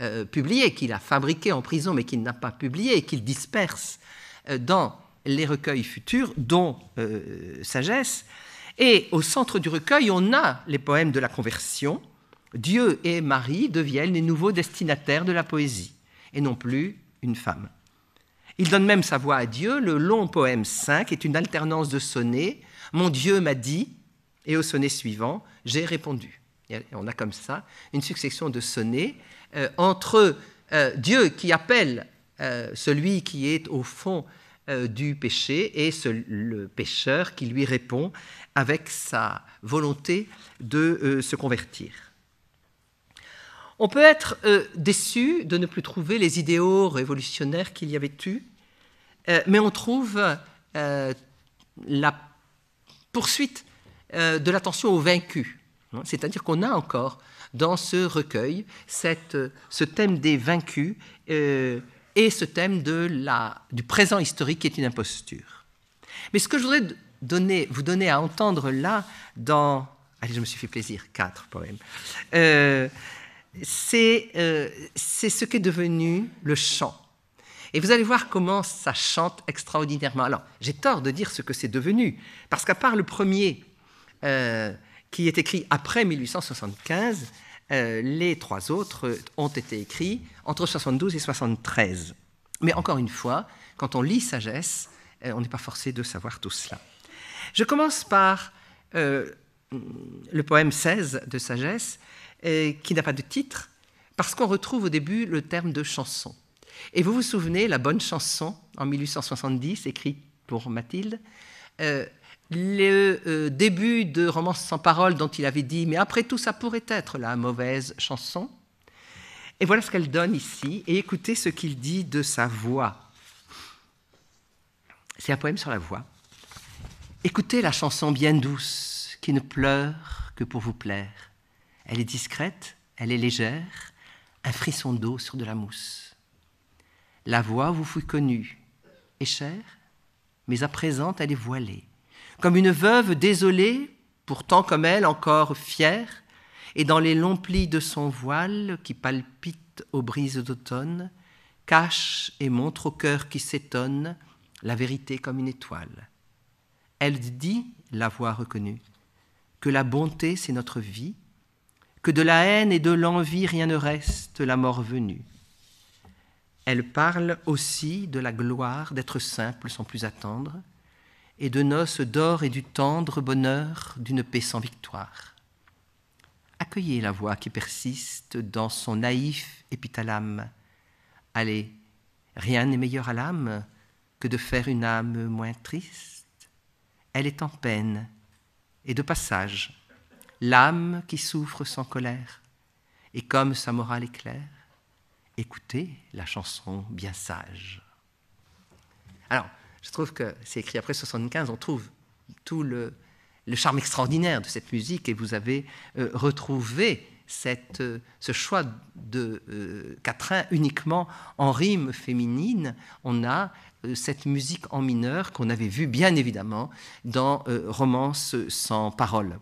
S1: euh, publié, qu'il a fabriqué en prison, mais qu'il n'a pas publié, et qu'il disperse euh, dans les recueils futurs, dont euh, Sagesse. Et au centre du recueil, on a les poèmes de la conversion. Dieu et Marie deviennent les nouveaux destinataires de la poésie, et non plus une femme. Il donne même sa voix à Dieu. Le long poème 5 est une alternance de sonnets. Mon Dieu m'a dit, et au sonnet suivant, j'ai répondu. on a comme ça une succession de sonnets euh, entre euh, Dieu qui appelle euh, celui qui est au fond du péché et le pécheur qui lui répond avec sa volonté de se convertir. On peut être déçu de ne plus trouver les idéaux révolutionnaires qu'il y avait eu euh, mais on trouve euh, la poursuite euh, de l'attention aux vaincus. Hein, c'est-à-dire qu'on a encore dans ce recueil ce thème des vaincus et ce thème de du présent historique qui est une imposture. Mais ce que je voudrais vous donner à entendre là, dans... Allez, je me suis fait plaisir, quatre poèmes. c'est euh, ce qu'est devenu le chant. Et vous allez voir comment ça chante extraordinairement. Alors, j'ai tort de dire ce que c'est devenu, parce qu'à part le premier euh, qui est écrit après 1875, euh, les trois autres ont été écrits entre 72 et 73. Mais encore une fois, quand on lit Sagesse, euh, on n'est pas forcé de savoir tout cela. Je commence par le poème 16 de Sagesse, qui n'a pas de titre, parce qu'on retrouve au début le terme de chanson. Et vous vous souvenez, la bonne chanson, en 1870, écrite pour Mathilde, euh, le euh, début de Romance sans parole dont il avait dit, mais après tout, ça pourrait être la mauvaise chanson. Et voilà ce qu'elle donne ici, et écoutez ce qu'il dit de sa voix. C'est un poème sur la voix. Écoutez la chanson bien douce, qui ne pleure que pour vous plaire. Elle est discrète, elle est légère, un frisson d'eau sur de la mousse. La voix vous fut connue et chère, mais à présent elle est voilée. Comme une veuve désolée, pourtant comme elle encore fière, et dans les longs plis de son voile qui palpite aux brises d'automne, cache et montre au cœur qui s'étonne la vérité comme une étoile. Elle dit, la voix reconnue, que la bonté c'est notre vie, que de la haine et de l'envie rien ne reste, la mort venue. Elle parle aussi de la gloire d'être simple sans plus attendre, et de noces d'or et du tendre bonheur d'une paix sans victoire. Accueillez la voix qui persiste dans son naïf épithalame. Allez, rien n'est meilleur à l'âme que de faire une âme moins triste. Elle est en peine et de passage, l'âme qui souffre sans colère, et comme sa morale éclaire, Écoutez la chanson Bien sage. Alors, je trouve que c'est écrit après 75, on trouve tout le, charme extraordinaire de cette musique et vous avez euh, retrouvé cette, euh, ce choix de euh, quatrains uniquement en rime féminine. On a cette musique en mineur qu'on avait vue bien évidemment dans Romance sans parole.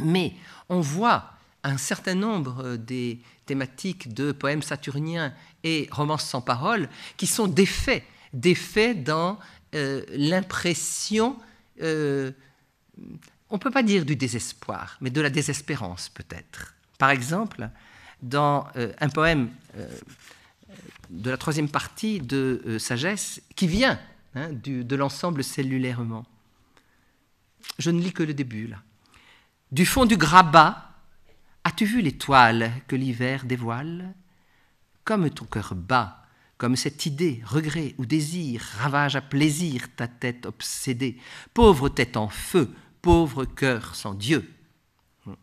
S1: Mais on voit un certain nombre des thématiques de poèmes saturniens et romances sans parole, qui sont des faits, des faits dans euh, l'impression, euh, on ne peut pas dire du désespoir, mais de la désespérance peut-être. Par exemple, dans euh, un poème de la troisième partie de Sagesse, qui vient hein, de l'ensemble cellulairement. Je ne lis que le début là. Du fond du grabat, As-tu vu l'étoile que l'hiver dévoile Comme ton cœur bat, comme cette idée, regret ou désir ravage à plaisir ta tête obsédée, pauvre tête en feu, pauvre cœur sans Dieu. Hum.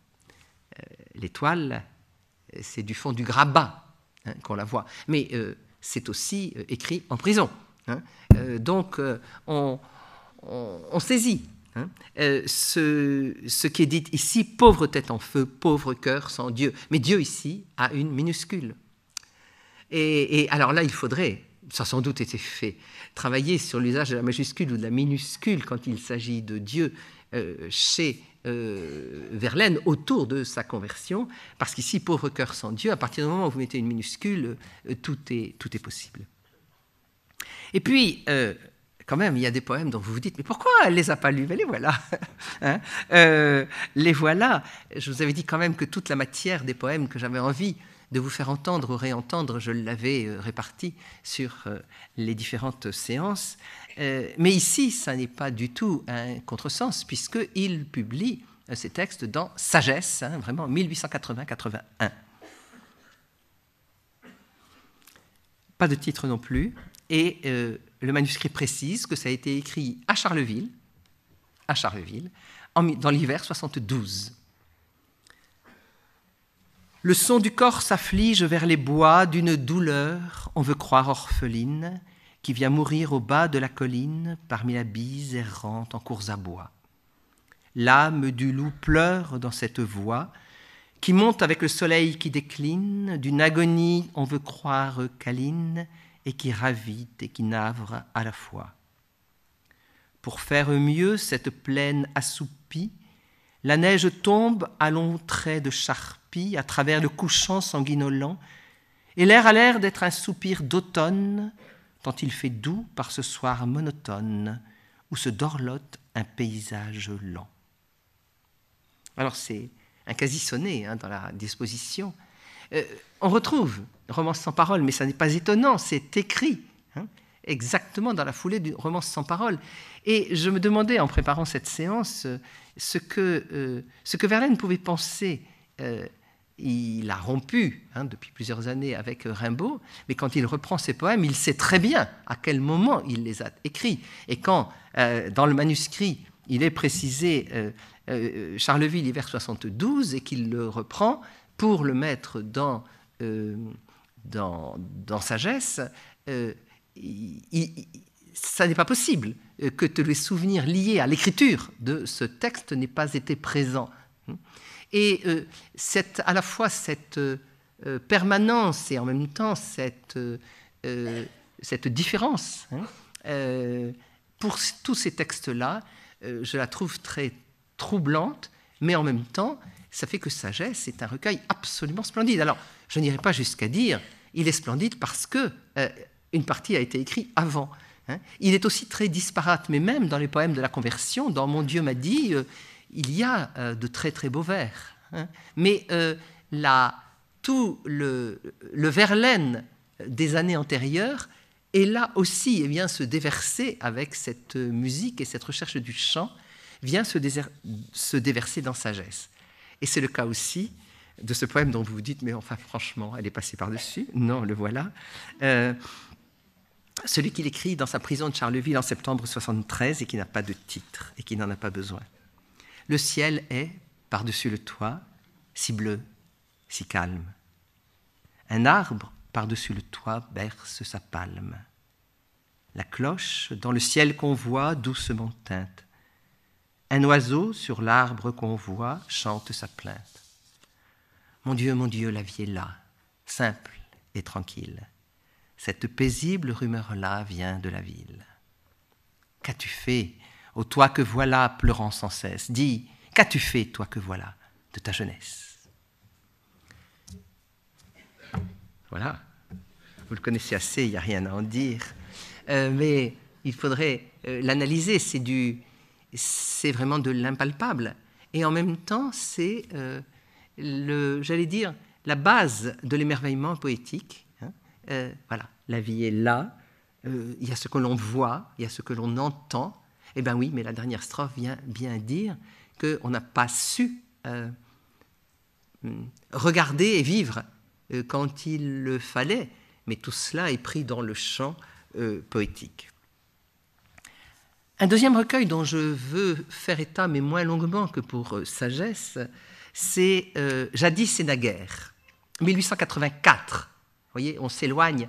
S1: Euh, l'étoile, c'est du fond du grabat hein, qu'on la voit, mais euh, c'est aussi euh, écrit en prison. Hein. donc on saisit Hein. Euh, ce, ce, qui est dit ici, pauvre tête en feu, pauvre cœur sans Dieu. Mais Dieu ici a une minuscule. Et, alors là, il faudrait, ça a sans doute été fait, travailler sur l'usage de la majuscule ou de la minuscule quand il s'agit de Dieu euh, chez euh, Verlaine autour de sa conversion, parce qu'ici, pauvre cœur sans Dieu, à partir du moment où vous mettez une minuscule, tout, est, tout est possible. Et puis, quand même, il y a des poèmes dont vous vous dites, mais pourquoi elle les a pas lus Mais les voilà. Hein? Euh, les voilà. Je vous avais dit quand même que toute la matière des poèmes que j'avais envie de vous faire entendre ou réentendre, je l'avais euh, répartie sur euh, les différentes séances. mais ici, ça n'est pas du tout un contresens, puisqu'il publie ces textes dans Sagesse, hein, vraiment 1880-81. Pas de titre non plus, et euh, le manuscrit précise que ça a été écrit à Charleville, à Charleville, dans l'hiver 72. Le son du corps s'afflige vers les bois d'une douleur, on veut croire orpheline, qui vient mourir au bas de la colline parmi la bise errante en cours à bois. L'âme du loup pleure dans cette voix qui monte avec le soleil qui décline, d'une agonie on veut croire câline et qui ravit et qui navre à la fois. Pour faire mieux cette plaine assoupie, la neige tombe à longs traits de charpie à travers le couchant sanguinolent, et l'air a l'air d'être un soupir d'automne, tant il fait doux par ce soir monotone où se dorlote un paysage lent. Alors c'est un quasi-sonnet hein, dans la disposition, euh, on retrouve Romance sans parole, mais ça n'est pas étonnant, c'est écrit hein, exactement dans la foulée du « Romance sans parole. Et je me demandais en préparant cette séance euh, euh, ce que, Verlaine pouvait penser. il a rompu hein, depuis plusieurs années avec Rimbaud, mais quand il reprend ses poèmes, il sait très bien à quel moment il les a écrits. Et quand, dans le manuscrit, il est précisé Charleville, hiver 72, et qu'il le reprend, pour le mettre dans, euh, dans, dans, sagesse, euh, ça n'est pas possible que tous les souvenirs liés à l'écriture de ce texte n'aient pas été présents. Et euh, cette, à la fois cette permanence et en même temps cette, cette différence, hein, pour tous ces textes-là, je la trouve très troublante, mais en même temps, ça fait que Sagesse, est un recueil absolument splendide. Alors, je n'irai pas jusqu'à dire il est splendide parce que euh, une partie a été écrite avant. Hein. Il est aussi très disparate, mais même dans les poèmes de la conversion, dans Mon Dieu m'a dit, euh, il y a euh, de très très beaux vers. Hein. Mais tout le, Verlaine des années antérieures est là aussi et vient se déverser avec cette musique et cette recherche du chant, vient se déverser dans sagesse. Et c'est le cas aussi de ce poème dont vous vous dites, mais enfin franchement, elle est passée par-dessus. Non, le voilà. Euh, celui qu'il écrit dans sa prison de Charleville en septembre 1973 et qui n'a pas de titre et qui n'en a pas besoin. Le ciel est, par-dessus le toit, si bleu, si calme. Un arbre, par-dessus le toit, berce sa palme. La cloche, dans le ciel qu'on voit, doucement teinte. Un oiseau sur l'arbre qu'on voit chante sa plainte. Mon Dieu, mon Dieu, la vie est là, simple et tranquille. Cette paisible rumeur-là vient de la ville. Qu'as-tu fait, ô toi que voilà, pleurant sans cesse Dis, qu'as-tu fait, toi que voilà, de ta jeunesse Voilà, vous le connaissez assez, il n'y a rien à en dire. Euh, mais il faudrait euh, l'analyser, c'est du, c'est vraiment de l'impalpable. Et en même temps, c'est, euh, le, j'allais dire, la base de l'émerveillement poétique. Hein. Euh, voilà, la vie est là, euh, il y a ce que l'on voit, il y a ce que l'on entend. Eh bien oui, mais la dernière strophe vient bien dire qu'on n'a pas su regarder et vivre quand il le fallait. Mais tout cela est pris dans le champ poétique. Un deuxième recueil dont je veux faire état, mais moins longuement que pour euh, Sagesse, c'est euh, Jadis et Naguère, 1884. Vous voyez, on s'éloigne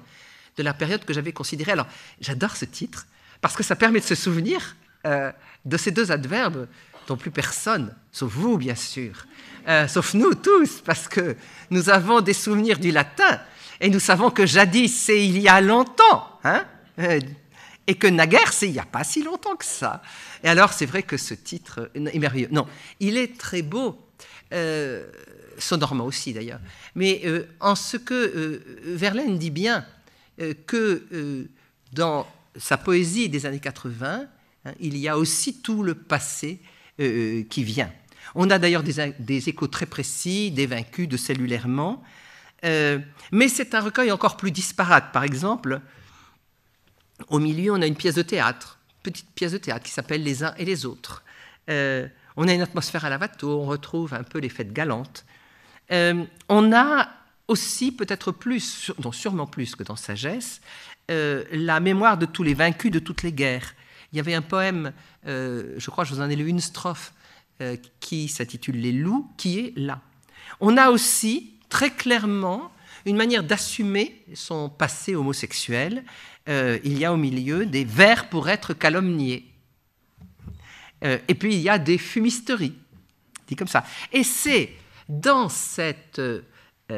S1: de la période que j'avais considérée. Alors, j'adore ce titre, parce que ça permet de se souvenir euh, de ces deux adverbes dont plus personne, sauf vous bien sûr, sauf nous tous, parce que nous avons des souvenirs du latin, et nous savons que jadis, c'est il y a longtemps, hein et que naguère, c'est il n'y a pas si longtemps que ça. Et alors, c'est vrai que ce titre est merveilleux. Non, il est très beau, son euh, sonorement aussi d'ailleurs, mais euh, en ce que euh, Verlaine dit bien, que dans sa poésie des années 80, hein, il y a aussi tout le passé qui vient. On a d'ailleurs des, des, échos très précis, des vaincus de cellulairement, mais c'est un recueil encore plus disparate. Par exemple, au milieu, on a une pièce de théâtre, petite pièce de théâtre qui s'appelle Les uns et les autres. Euh, on a une atmosphère à la on retrouve un peu les fêtes galantes. Euh, on a aussi, peut-être plus, non sûrement plus que dans Sagesse, euh, la mémoire de tous les vaincus de toutes les guerres. Il y avait un poème, je crois que je vous en ai lu une strophe, qui s'intitule Les loups, qui est là. On a aussi très clairement une manière d'assumer son passé homosexuel euh, il y a au milieu des vers pour être calomniés. Euh, et puis il y a des fumisteries, dit comme ça. Et c'est dans cette.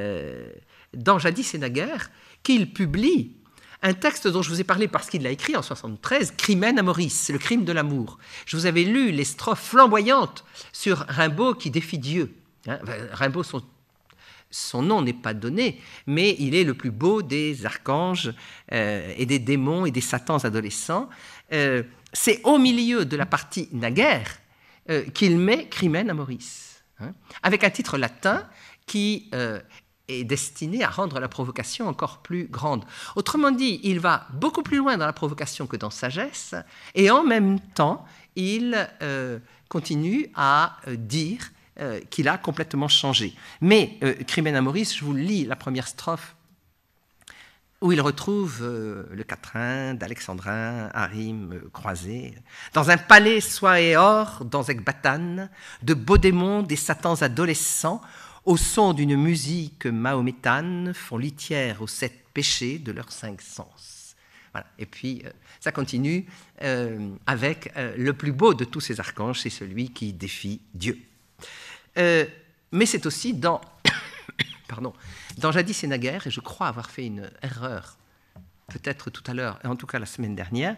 S1: Euh, dans Jadis et Naguère qu'il publie un texte dont je vous ai parlé parce qu'il l'a écrit en 73, Crimen à Maurice, le crime de l'amour. Je vous avais lu les strophes flamboyantes sur Rimbaud qui défie Dieu. Hein. Rimbaud, son son nom n'est pas donné, mais il est le plus beau des archanges euh, et des démons et des satans adolescents. Euh, c'est au milieu de la partie naguère euh, qu'il met Crimène à Maurice, hein, avec un titre latin qui est destiné à rendre la provocation encore plus grande. Autrement dit, il va beaucoup plus loin dans la provocation que dans sagesse, et en même temps, il continue à dire euh, qu'il a complètement changé. Mais crimène euh, Crimen Amoris, je vous lis la première strophe où il retrouve euh, le quatrain d'Alexandrin, Harim, croisé, dans un palais soie et or, dans Ecbatane, de beaux démons, des satans adolescents, au son d'une musique mahométane, font litière aux sept péchés de leurs cinq sens. Et puis, ça continue avec le plus beau de tous ces archanges, c'est celui qui défie Dieu. Euh, mais c'est aussi dans, pardon, dans Jadis et Naguère, et je crois avoir fait une erreur, peut-être tout à l'heure, en tout cas la semaine dernière,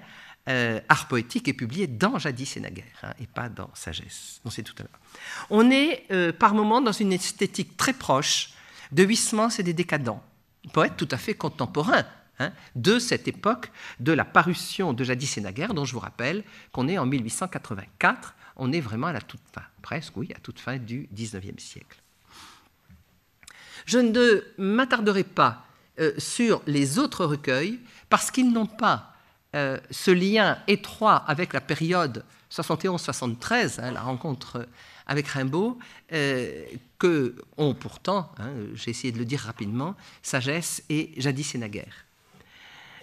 S1: euh, Art poétique est publié dans Jadis et Naguère, hein, et pas dans Sagesse. On c'est tout à l'heure. On est euh, par moment dans une esthétique très proche de Huysmans et des décadents, poètes tout à fait contemporain hein, de cette époque de la parution de Jadis et Naguère, dont je vous rappelle qu'on est en 1884 on est vraiment à la toute fin, presque, oui, à toute fin du XIXe siècle. Je ne m'attarderai pas euh, sur les autres recueils parce qu'ils n'ont pas euh, ce lien étroit avec la période 71-73, hein, la rencontre avec Rimbaud, euh, que ont pourtant, hein, j'ai essayé de le dire rapidement, Sagesse et Jadis et Naguère.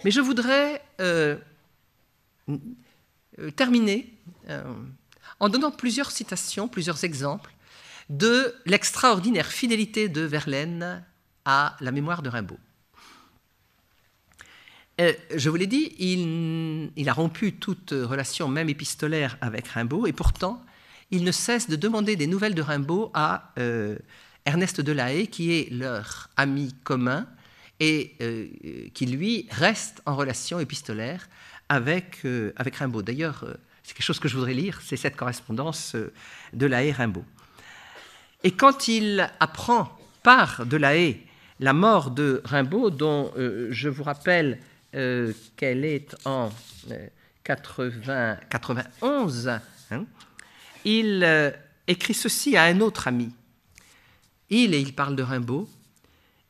S1: Mais je voudrais terminer en donnant plusieurs citations, plusieurs exemples de l'extraordinaire fidélité de Verlaine à la mémoire de Rimbaud. Euh, je vous l'ai dit, il, a rompu toute relation, même épistolaire, avec Rimbaud, et pourtant, il ne cesse de demander des nouvelles de Rimbaud à euh, Ernest Delahaye, qui est leur ami commun, et euh, qui, lui, reste en relation épistolaire avec, avec Rimbaud. D'ailleurs, c'est quelque chose que je voudrais lire, c'est cette correspondance euh, de La Haye Rimbaud. Et quand il apprend par De La Haye la mort de Rimbaud, dont euh, je vous rappelle euh, qu'elle est en 80, 91, hein, il écrit ceci à un autre ami. Il, et il parle de Rimbaud,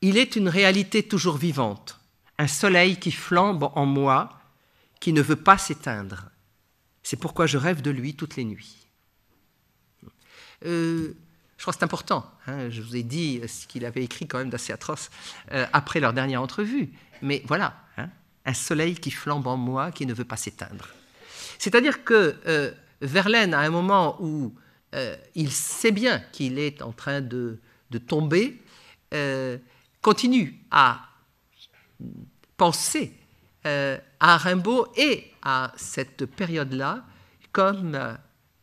S1: il est une réalité toujours vivante, un soleil qui flambe en moi, qui ne veut pas s'éteindre. C'est pourquoi je rêve de lui toutes les nuits. Euh, je crois que c'est important. Hein. je vous ai dit ce qu'il avait écrit quand même d'assez atroce euh, après leur dernière entrevue. Mais voilà, hein, un soleil qui flambe en moi, qui ne veut pas s'éteindre. C'est-à-dire que euh, Verlaine, à un moment où il sait bien qu'il est en train de, de tomber, continue à penser euh, à Rimbaud et à cette période-là comme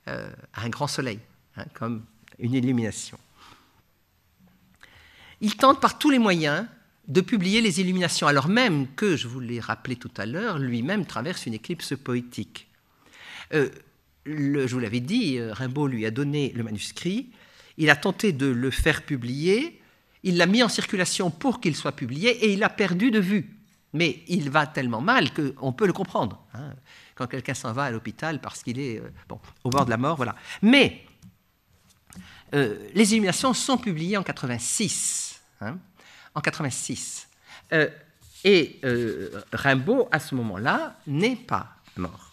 S1: euh, un grand soleil, hein, comme une illumination. Il tente par tous les moyens de publier les illuminations, alors même que, je vous l'ai rappelé tout à l'heure, lui-même traverse une éclipse poétique. Euh, je vous l'avais dit, Rimbaud lui a donné le manuscrit, il a tenté de le faire publier, il l'a mis en circulation pour qu'il soit publié et il a perdu de vue. Mais il va tellement mal qu'on peut le comprendre. Hein, quand quelqu'un s'en va à l'hôpital parce qu'il est euh, au bord de la mort, voilà. Mais euh, les illuminations sont publiées en 86. Hein, en 86. Euh, et Rimbaud, à ce moment-là, n'est pas mort.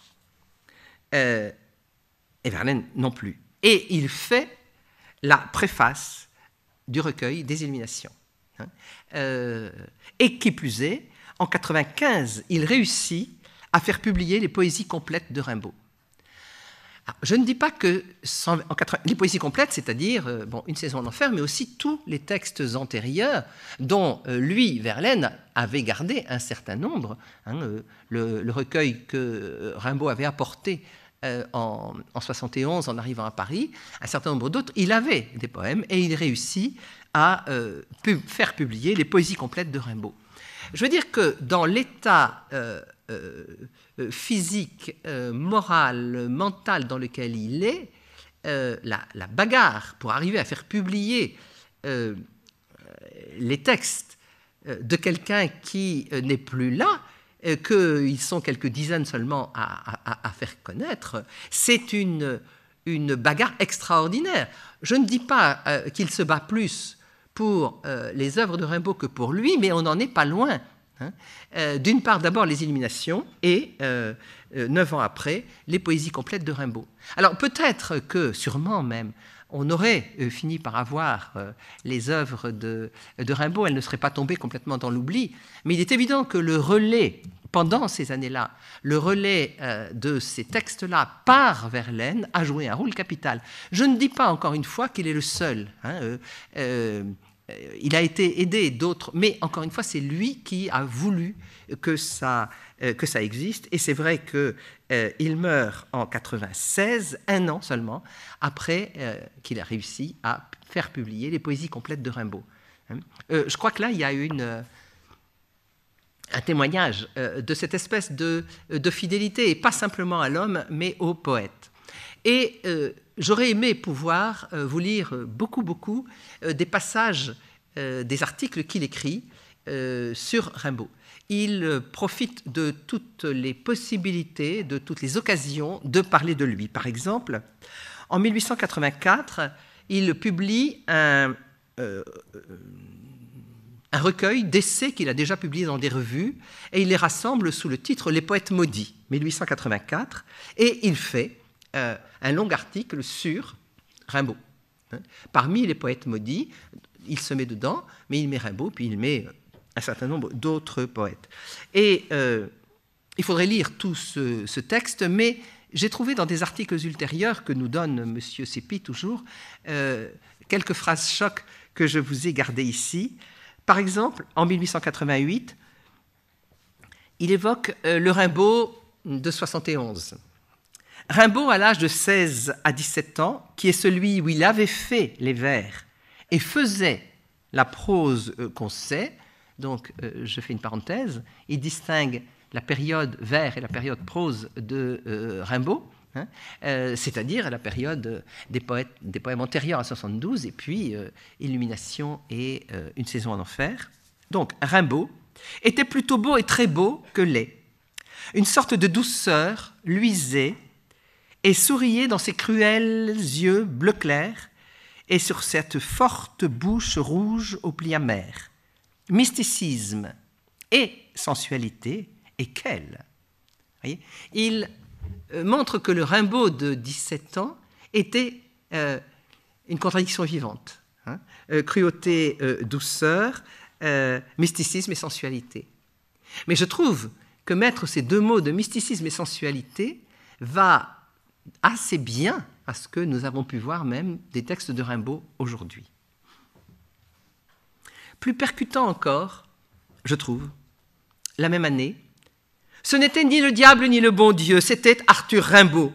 S1: et Verlaine non plus. Et il fait la préface du recueil des illuminations. Hein. et qui plus est, en 1995, il réussit à faire publier les poésies complètes de Rimbaud. Ah, je ne dis pas que les poésies complètes, c'est-à-dire euh, bon, une saison en enfer, mais aussi tous les textes antérieurs dont euh, lui, Verlaine, avait gardé un certain nombre. Hein, euh, le, recueil que Rimbaud avait apporté en, 1971 en arrivant à Paris, un certain nombre d'autres, il avait des poèmes et il réussit à euh, faire publier les poésies complètes de Rimbaud. Je veux dire que dans l'état euh, euh, physique, moral, mental dans lequel il est, la, bagarre pour arriver à faire publier les textes de quelqu'un qui n'est plus là, qu'ils sont quelques dizaines seulement à, faire connaître, c'est une, une bagarre extraordinaire. Je ne dis pas qu'il se bat plus pour euh, les œuvres de Rimbaud que pour lui, mais on n'en est pas loin. Hein. Euh, d'une part, d'abord les illuminations et, euh, neuf ans après, les poésies complètes de Rimbaud. Alors peut-être que, sûrement même, on aurait fini par avoir les œuvres de, de, Rimbaud, elles ne seraient pas tombées complètement dans l'oubli, mais il est évident que le relais, pendant ces années-là, le relais de ces textes-là par Verlaine a joué un rôle capital. Je ne dis pas encore une fois qu'il est le seul. Hein, euh, il a été aidé d'autres, mais encore une fois, c'est lui qui a voulu que ça, euh, que ça existe. Et c'est vrai qu'il euh, meurt en 96, un an seulement, après qu'il a réussi à faire publier les poésies complètes de Rimbaud. Hein. je crois que là, il y a une un témoignage de cette espèce de, de, fidélité, et pas simplement à l'homme, mais au poète. Et J'aurais aimé pouvoir euh, vous lire beaucoup, beaucoup euh, des passages, euh, des articles qu'il écrit sur Rimbaud. Il profite de toutes les possibilités, de toutes les occasions de parler de lui. Par exemple, en 1884, il publie un, un recueil d'essais qu'il a déjà publié dans des revues et il les rassemble sous le titre Les poètes maudits, 1884, et il fait euh, un long article sur Rimbaud. Hein. Parmi les poètes maudits, il se met dedans, mais il met Rimbaud, puis il met un certain nombre d'autres poètes. Et euh, il faudrait lire tout ce, texte, mais j'ai trouvé dans des articles ultérieurs que nous donne M. Sépi toujours euh, quelques phrases choc que je vous ai gardées ici. Par exemple, en 1888, il évoque le Rimbaud de 71. Rimbaud, à l'âge de 16 à 17 ans, qui est celui où il avait fait les vers et faisait la prose euh, qu'on sait, donc euh, je fais une parenthèse, il distingue la période vers et la période prose de euh, Rimbaud, hein, c'est-à-dire la période des, poèmes antérieurs à 72, et puis Illumination et Une saison en enfer. Donc Rimbaud était plutôt beau et très beau que laid. Une sorte de douceur luisait et souriait dans ses cruels yeux bleu clair et sur cette forte bouche rouge aux plis amers. Mysticisme et sensualité, et quelle Il euh, montre que le Rimbaud de 17 ans était euh, une contradiction vivante. Hein. Euh, cruauté, douceur, mysticisme et sensualité. Mais je trouve que mettre ces deux mots de mysticisme et sensualité va assez bien à ce que nous avons pu voir même des textes de Rimbaud aujourd'hui. Plus percutant encore, je trouve, la même année, ce n'était ni le diable ni le bon Dieu, c'était Arthur Rimbaud,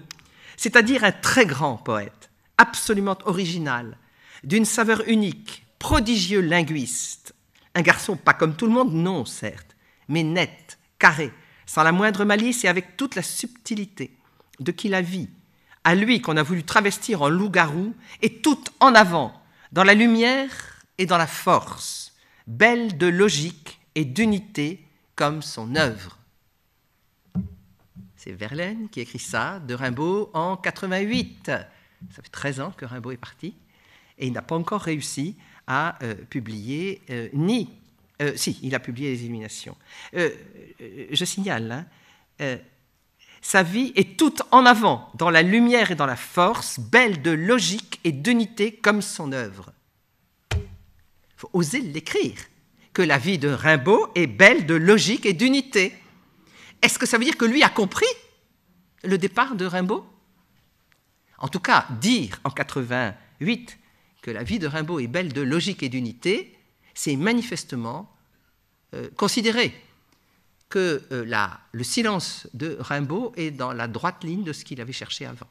S1: c'est-à-dire un très grand poète, absolument original, d'une saveur unique, prodigieux linguiste, un garçon pas comme tout le monde, non certes, mais net, carré, sans la moindre malice et avec toute la subtilité de qui la vie, à lui qu'on a voulu travestir en loup-garou, et toute en avant, dans la lumière et dans la force, belle de logique et d'unité comme son œuvre. C'est Verlaine qui écrit ça de Rimbaud en 88. Ça fait 13 ans que Rimbaud est parti et il n'a pas encore réussi à euh, publier euh, ni. Euh, si, il a publié Les Illuminations. je signale, hein, sa vie est toute en avant, dans la lumière et dans la force, belle de logique et d'unité comme son œuvre. Il faut oser l'écrire, que la vie de Rimbaud est belle de logique et d'unité. Est-ce que ça veut dire que lui a compris le départ de Rimbaud En tout cas, dire en 88 que la vie de Rimbaud est belle de logique et d'unité, c'est manifestement euh, considéré que euh, le silence de Rimbaud est dans la droite ligne de ce qu'il avait cherché avant.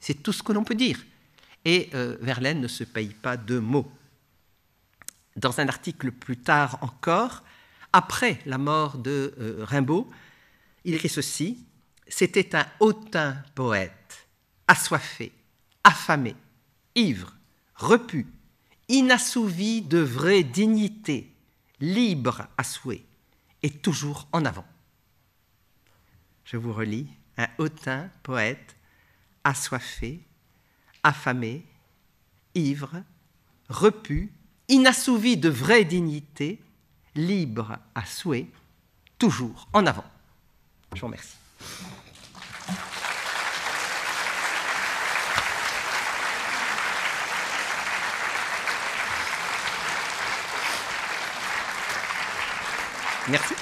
S1: C'est tout ce que l'on peut dire. Et euh, Verlaine ne se paye pas de mots. Dans un article plus tard encore, après la mort de euh, Rimbaud, il écrit ceci C'était un hautain poète, assoiffé, affamé, ivre, repu, inassouvi de vraie dignité, libre à souhait et toujours en avant. Je vous relis un hautain poète, assoiffé, affamé, ivre, repu, inassouvi de vraie dignité, libre à souhait, toujours en avant. Je vous remercie.
S2: Merci.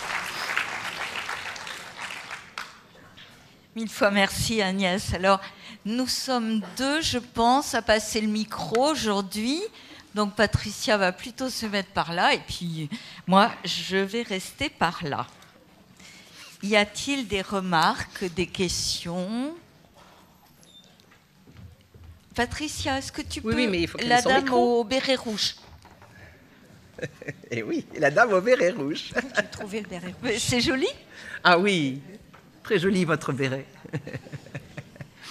S2: Mille fois merci Agnès. Alors, nous sommes deux, je pense, à passer le micro aujourd'hui. Donc Patricia va plutôt se mettre par là et puis moi, je vais rester par là. Y a-t-il des remarques, des questions Patricia, est-ce que tu peux mais il faut que la dame au béret rouge
S1: Et eh oui, la dame au béret rouge.
S2: J'ai trouvé le C'est joli
S1: Ah oui, très joli votre béret.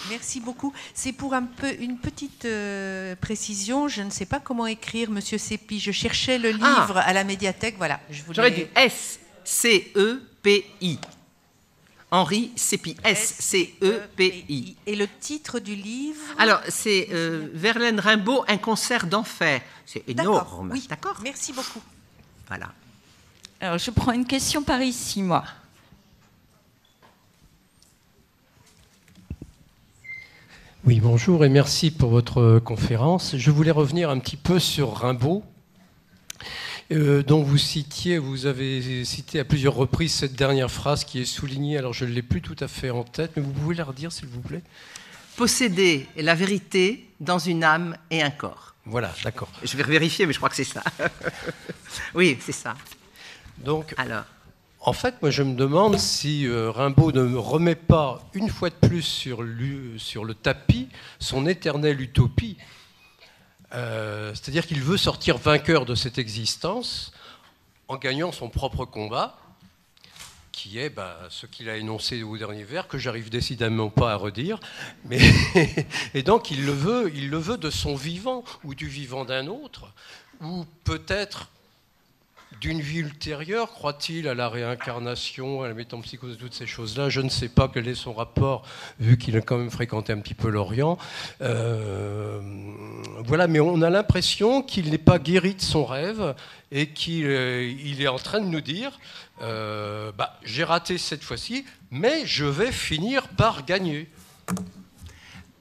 S1: Merci beaucoup. C'est pour un peu, une petite euh, précision. Je ne sais pas comment écrire, Monsieur Sépi. Je cherchais le ah livre à la médiathèque. Voilà, je voulais... J'aurais S-C-E-P-I. Henri Cepi, S-C-E-P-I. E et le titre du livre Alors, c'est euh, Verlaine Rimbaud, Un concert d'enfer. C'est énorme. Oui.
S2: D'accord
S3: Merci beaucoup.
S1: Voilà.
S2: Alors, je prends une question par ici, moi.
S4: Oui, bonjour et merci pour votre conférence. Je voulais revenir un petit peu sur Rimbaud euh, dont vous citiez, vous avez cité à plusieurs reprises cette dernière phrase qui est soulignée, alors je ne l'ai plus tout à fait en tête, mais vous pouvez la redire s'il vous plaît Posséder la vérité dans une âme et un corps. Voilà, d'accord.
S1: Je vais vérifier, mais je crois que c'est ça. oui, c'est ça. Donc, alors.
S4: En fait, moi, je me demande si euh, Rimbaud ne remet pas une fois de plus sur, le tapis son éternelle utopie, euh, c'est-à-dire qu'il veut sortir vainqueur de cette existence en gagnant son propre combat, qui est bah, ce qu'il a énoncé au dernier vers, que j'arrive décidément pas à redire. Mais et donc il le veut, il le veut de son vivant ou du vivant d'un autre, ou peut-être d'une vie ultérieure, croit-il à la réincarnation, à la métempsychose, toutes ces choses-là Je ne sais pas quel est son rapport, vu qu'il a quand même fréquenté un petit peu l'Orient. Euh, voilà, mais on a l'impression qu'il n'est pas guéri de son rêve et qu'il euh, est en train de nous dire euh, bah, j'ai raté cette fois-ci, mais je vais finir par gagner.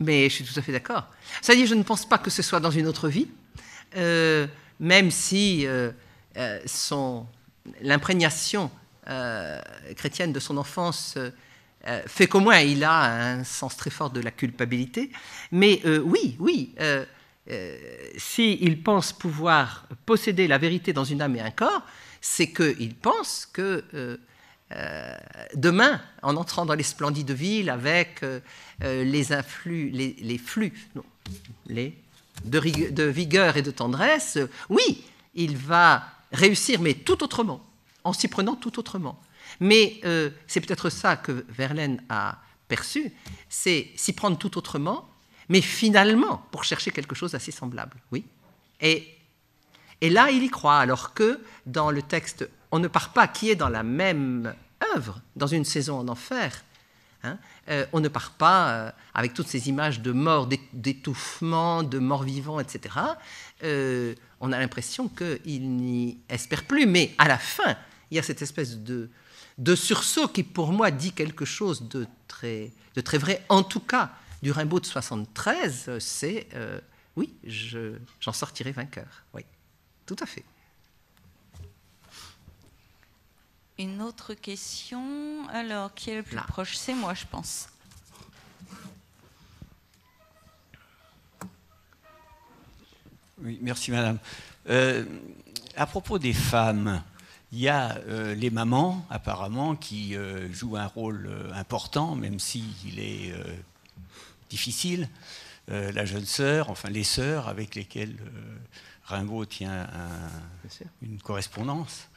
S4: Mais je suis tout à fait d'accord. C'est-à-dire, je ne pense pas que ce soit dans une autre vie,
S1: même si euh, son, l'imprégnation euh, chrétienne de son enfance euh, fait qu'au moins il a un sens très fort de la culpabilité. Mais oui, oui, s'il pense pouvoir posséder la vérité dans une âme et un corps, c'est qu'il pense que demain, en entrant dans les splendides villes avec les, les, flux les, de, vigueur et de tendresse, oui, il va réussir, mais tout autrement, en s'y prenant tout autrement. Mais euh, c'est peut-être ça que Verlaine a perçu, c'est s'y prendre tout autrement, mais finalement pour chercher quelque chose d'assez semblable. Oui. Et, et là, il y croit, alors que dans le texte, on ne part pas qui est dans la même œuvre, dans une saison en enfer. Hein, euh, on ne part pas euh, avec toutes ces images de mort, d'étouffement, de mort vivant, etc. Euh, on a l'impression qu'il n'y espère plus. Mais à la fin, il y a cette espèce de, sursaut qui, pour moi, dit quelque chose de très, vrai. En tout cas, du Rimbaud de 73, c'est euh, oui, j'en sortirai vainqueur. Oui, tout à fait.
S2: Une autre question. Alors, qui est le plus proche C'est moi, je pense.
S5: merci madame. Euh, à propos des femmes, il y a euh, les mamans, apparemment, qui euh, jouent un rôle important, même s'il il est difficile. la jeune sœur, enfin les sœurs avec lesquelles Rimbaud tient une correspondance.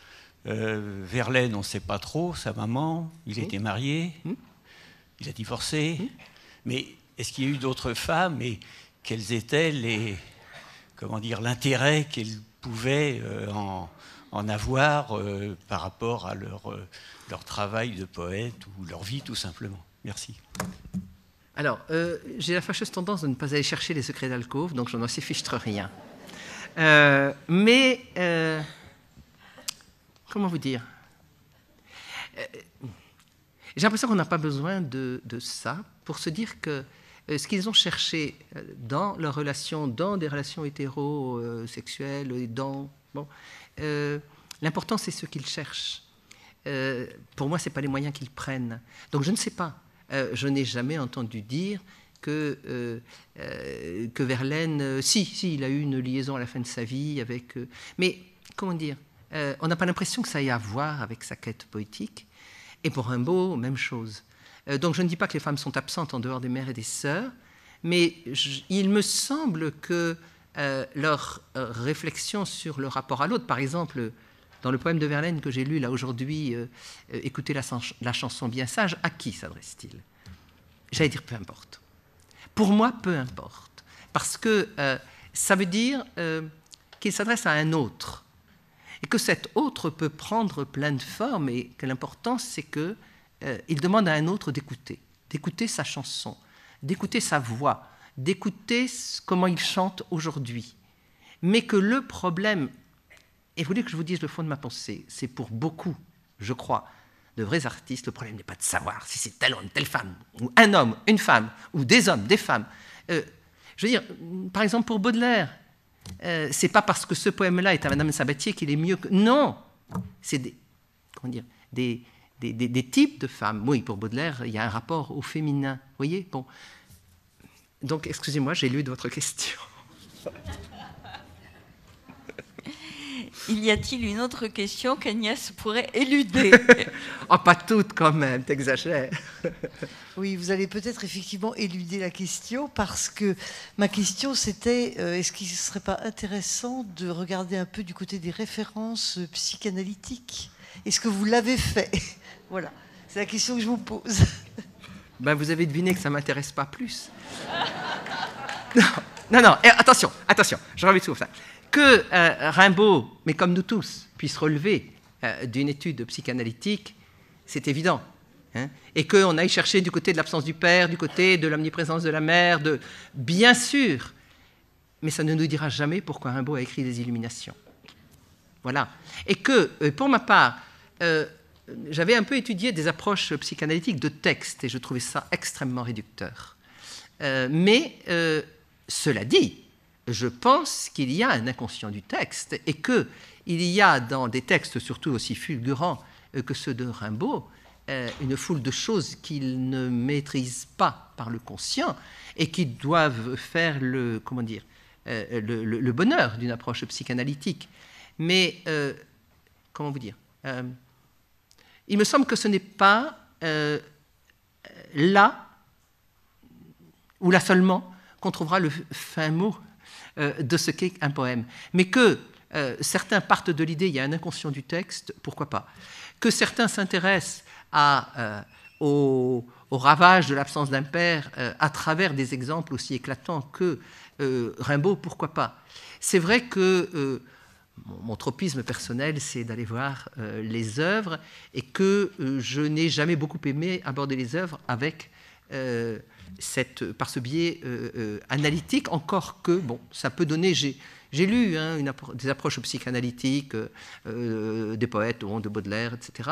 S5: Verlaine, on ne sait pas trop, sa maman, il était marié, hmm. il a divorcé. Hmm. Mais est-ce qu'il y a eu d'autres femmes et quelles étaient les comment dire, l'intérêt qu'ils pouvaient euh, en, avoir euh, par rapport à leur, euh, leur travail de poète ou leur vie tout simplement.
S1: Merci. Alors, j'ai la fâcheuse tendance de ne pas aller chercher les secrets d'alcôve, donc n'en sais fichtre rien. mais, comment vous dire J'ai l'impression qu'on n'a pas besoin de, ça pour se dire que euh, ce qu'ils ont cherché euh, dans leurs relations, dans des relations hétérosexuelles, euh, dans. Bon, L'important, c'est ce qu'ils cherchent. pour moi, ce n'est pas les moyens qu'ils prennent. Donc, je ne sais pas. je n'ai jamais entendu dire que, que Verlaine. si, si, il a eu une liaison à la fin de sa vie avec. mais, comment dire On n'a pas l'impression que ça ait à voir avec sa quête poétique. Et pour Rimbaud, même chose. Euh, donc je ne dis pas que les femmes sont absentes en dehors des mères et des sœurs, mais il me semble que euh, leur euh, réflexion sur le rapport à l'autre, par exemple, dans le poème de Verlaine que j'ai lu là aujourd'hui, Écoutez la, la, chanson bien sage, à qui s'adresse-t-il J'allais dire peu importe. Pour moi, peu importe. Parce que ça veut dire qu'il s'adresse à un autre. Et que cet autre peut prendre plein de formes, et que l'important, c'est que euh, il demande à un autre d'écouter, d'écouter sa chanson, d'écouter sa voix, d'écouter comment il chante aujourd'hui. Mais que le problème, et vous voulez que je vous dise le fond de ma pensée, c'est pour beaucoup, je crois, de vrais artistes, le problème n'est pas de savoir si c'est tel homme, telle femme, ou un homme, une femme, ou des hommes, des femmes. Euh, je veux dire, par exemple pour Baudelaire, euh, c'est pas parce que ce poème-là est à Madame Sabatier qu'il est mieux que. Non C'est des, comment dire, des, des, types de femmes. Oui, pour Baudelaire, il y a un rapport au féminin. Vous voyez bon. Donc, excusez-moi, j'ai lu de votre question.
S2: Il y a-t-il une autre question qu'Agnès pourrait éluder
S1: Oh, pas toutes quand même, t'exagères.
S2: oui, vous allez peut-être effectivement
S6: éluder la question parce que ma question c'était euh, est-ce qu'il ne serait pas intéressant de regarder un peu du côté des références psychanalytiques Est-ce que vous l'avez fait voilà, c'est la question que je vous pose.
S1: Ben, vous avez deviné que ça ne m'intéresse pas plus. non, non, eh, attention, attention, je reviens tout ça. Que euh, Rimbaud, mais comme nous tous, puisse relever euh, d'une étude psychanalytique, c'est évident. Hein. et qu'on aille chercher du côté de l'absence du père, du côté de l'omniprésence de la mère, de... bien sûr, mais ça ne nous dira jamais pourquoi Rimbaud a écrit des illuminations. Voilà. Et que, euh, pour ma part, j'avais un peu étudié des approches psychanalytiques de texte et je trouvais ça extrêmement réducteur. Euh, mais euh, cela dit, je pense qu'il y a un inconscient du texte et que il y a dans des textes surtout aussi fulgurants euh, que ceux de Rimbaud une foule de choses qu'il ne maîtrise pas par le conscient et qui doivent faire le comment dire le bonheur d'une approche psychanalytique. Mais comment vous dire il me semble que ce n'est pas euh, là, ou là seulement, qu'on trouvera le fin mot euh, de ce qu'est un poème. Mais que euh, certains partent de l'idée, il y a un inconscient du texte, pourquoi pas. Que certains s'intéressent au, au, ravage de l'absence d'un père à travers des exemples aussi éclatants que Rimbaud, pourquoi pas. C'est vrai que mon, tropisme personnel, c'est d'aller voir euh, les œuvres et que euh, je n'ai jamais beaucoup aimé aborder les œuvres avec euh, cette, par ce biais analytique, encore que, bon, ça peut donner, j'ai, lu hein, des approches psychanalytiques des poètes, de Baudelaire, etc.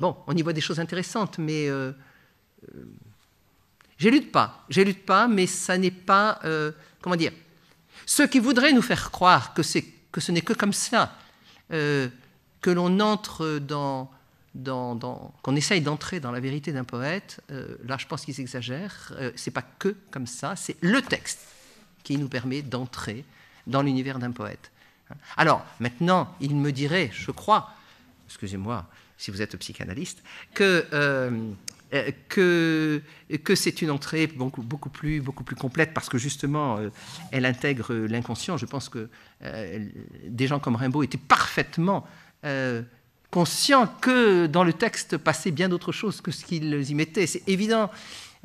S1: bon, on y voit des choses intéressantes, mais... j'ai lu de pas, J'ai lu de pas, mais ça n'est pas, comment dire, ceux qui voudraient nous faire croire que c'est que ce n'est que comme ça euh, que l'on entre dans, dans, qu'on essaye d'entrer dans la vérité d'un poète. Euh, là, je pense qu'ils exagèrent. Euh, c'est pas que comme ça, c'est le texte qui nous permet d'entrer dans l'univers d'un poète. Alors, maintenant, il me dirait, je crois, excusez-moi si vous êtes psychanalyste, que euh, que, que c'est une entrée beaucoup, beaucoup, plus, beaucoup plus complète parce que justement, euh, elle intègre l'inconscient. Je pense que euh, des gens comme Rimbaud étaient parfaitement conscients que dans le texte passait bien d'autres choses que ce qu'ils y mettaient. C'est évident.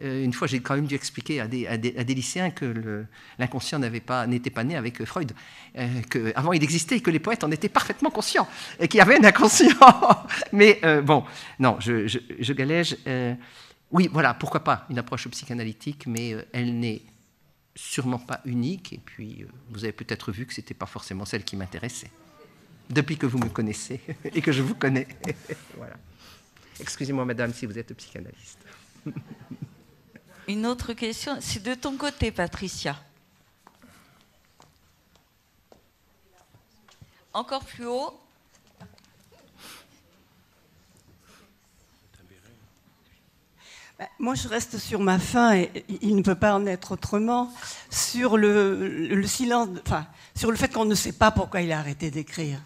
S1: Euh, une fois, j'ai quand même dû expliquer à des, à des, à des lycéens que l'inconscient n'était pas, pas né avec Freud, euh, qu'avant il existait et que les poètes en étaient parfaitement conscients, et qu'il y avait un inconscient. Mais euh, bon, non, je, je, galège. oui, voilà, pourquoi pas une approche psychanalytique, mais elle n'est sûrement pas unique, et puis vous avez peut-être vu que ce n'était pas forcément celle qui m'intéressait, depuis que vous me connaissez et que je vous connais. voilà. Excusez-moi, madame, si vous êtes psychanalyste.
S2: Une autre question, c'est de ton côté, Patricia. Encore plus haut.
S3: Ben, moi, je reste sur ma fin, et il ne peut pas en être autrement, sur le, le silence, enfin, sur le fait qu'on ne sait pas pourquoi il a arrêté d'écrire.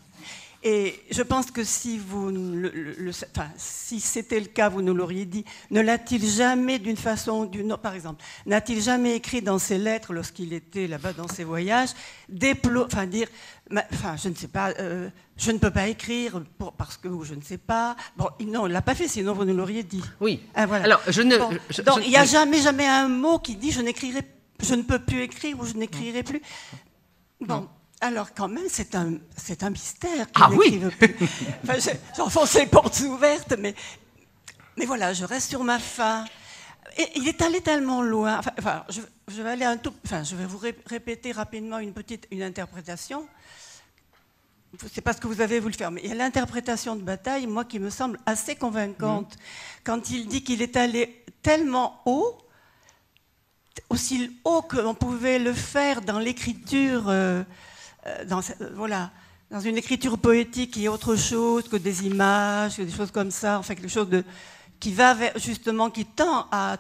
S3: Et je pense que si, vous, le, enfin, si c'était le cas, vous nous l'auriez dit. Ne l'a-t-il jamais d'une façon ou d'une autre, par exemple, n'a-t-il jamais écrit dans ses lettres, lorsqu'il était là-bas dans ses voyages, enfin dire, enfin, je ne sais pas, euh, je ne peux pas écrire parce que je ne sais pas. Bon, non, il l'a pas fait, sinon vous nous l'auriez dit. Oui. Ah, Alors, je ne. donc, il n'y a jamais, jamais un mot qui dit je n'écrirai, je ne peux plus écrire ou je n'écrirai plus. Bon, alors quand même, c'est un, c'est un mystère. Ah oui J'enfonce les portes ouvertes, mais, mais voilà, je reste sur ma faim. il est allé tellement loin. je, vais aller un tout, enfin, je vais vous répéter rapidement une petite une interprétation. C'est pas ce que vous avez voulu faire, mais il y a l'interprétation de bataille, moi, qui me semble assez convaincante. Mm. Quand il dit qu'il est allé tellement haut, aussi haut qu'on pouvait le faire dans l'écriture. Euh, euh, dans, euh, voilà, dans une écriture poétique qui est autre chose que des images, des choses comme ça, enfin quelque chose qui va vers, justement, qui tend à,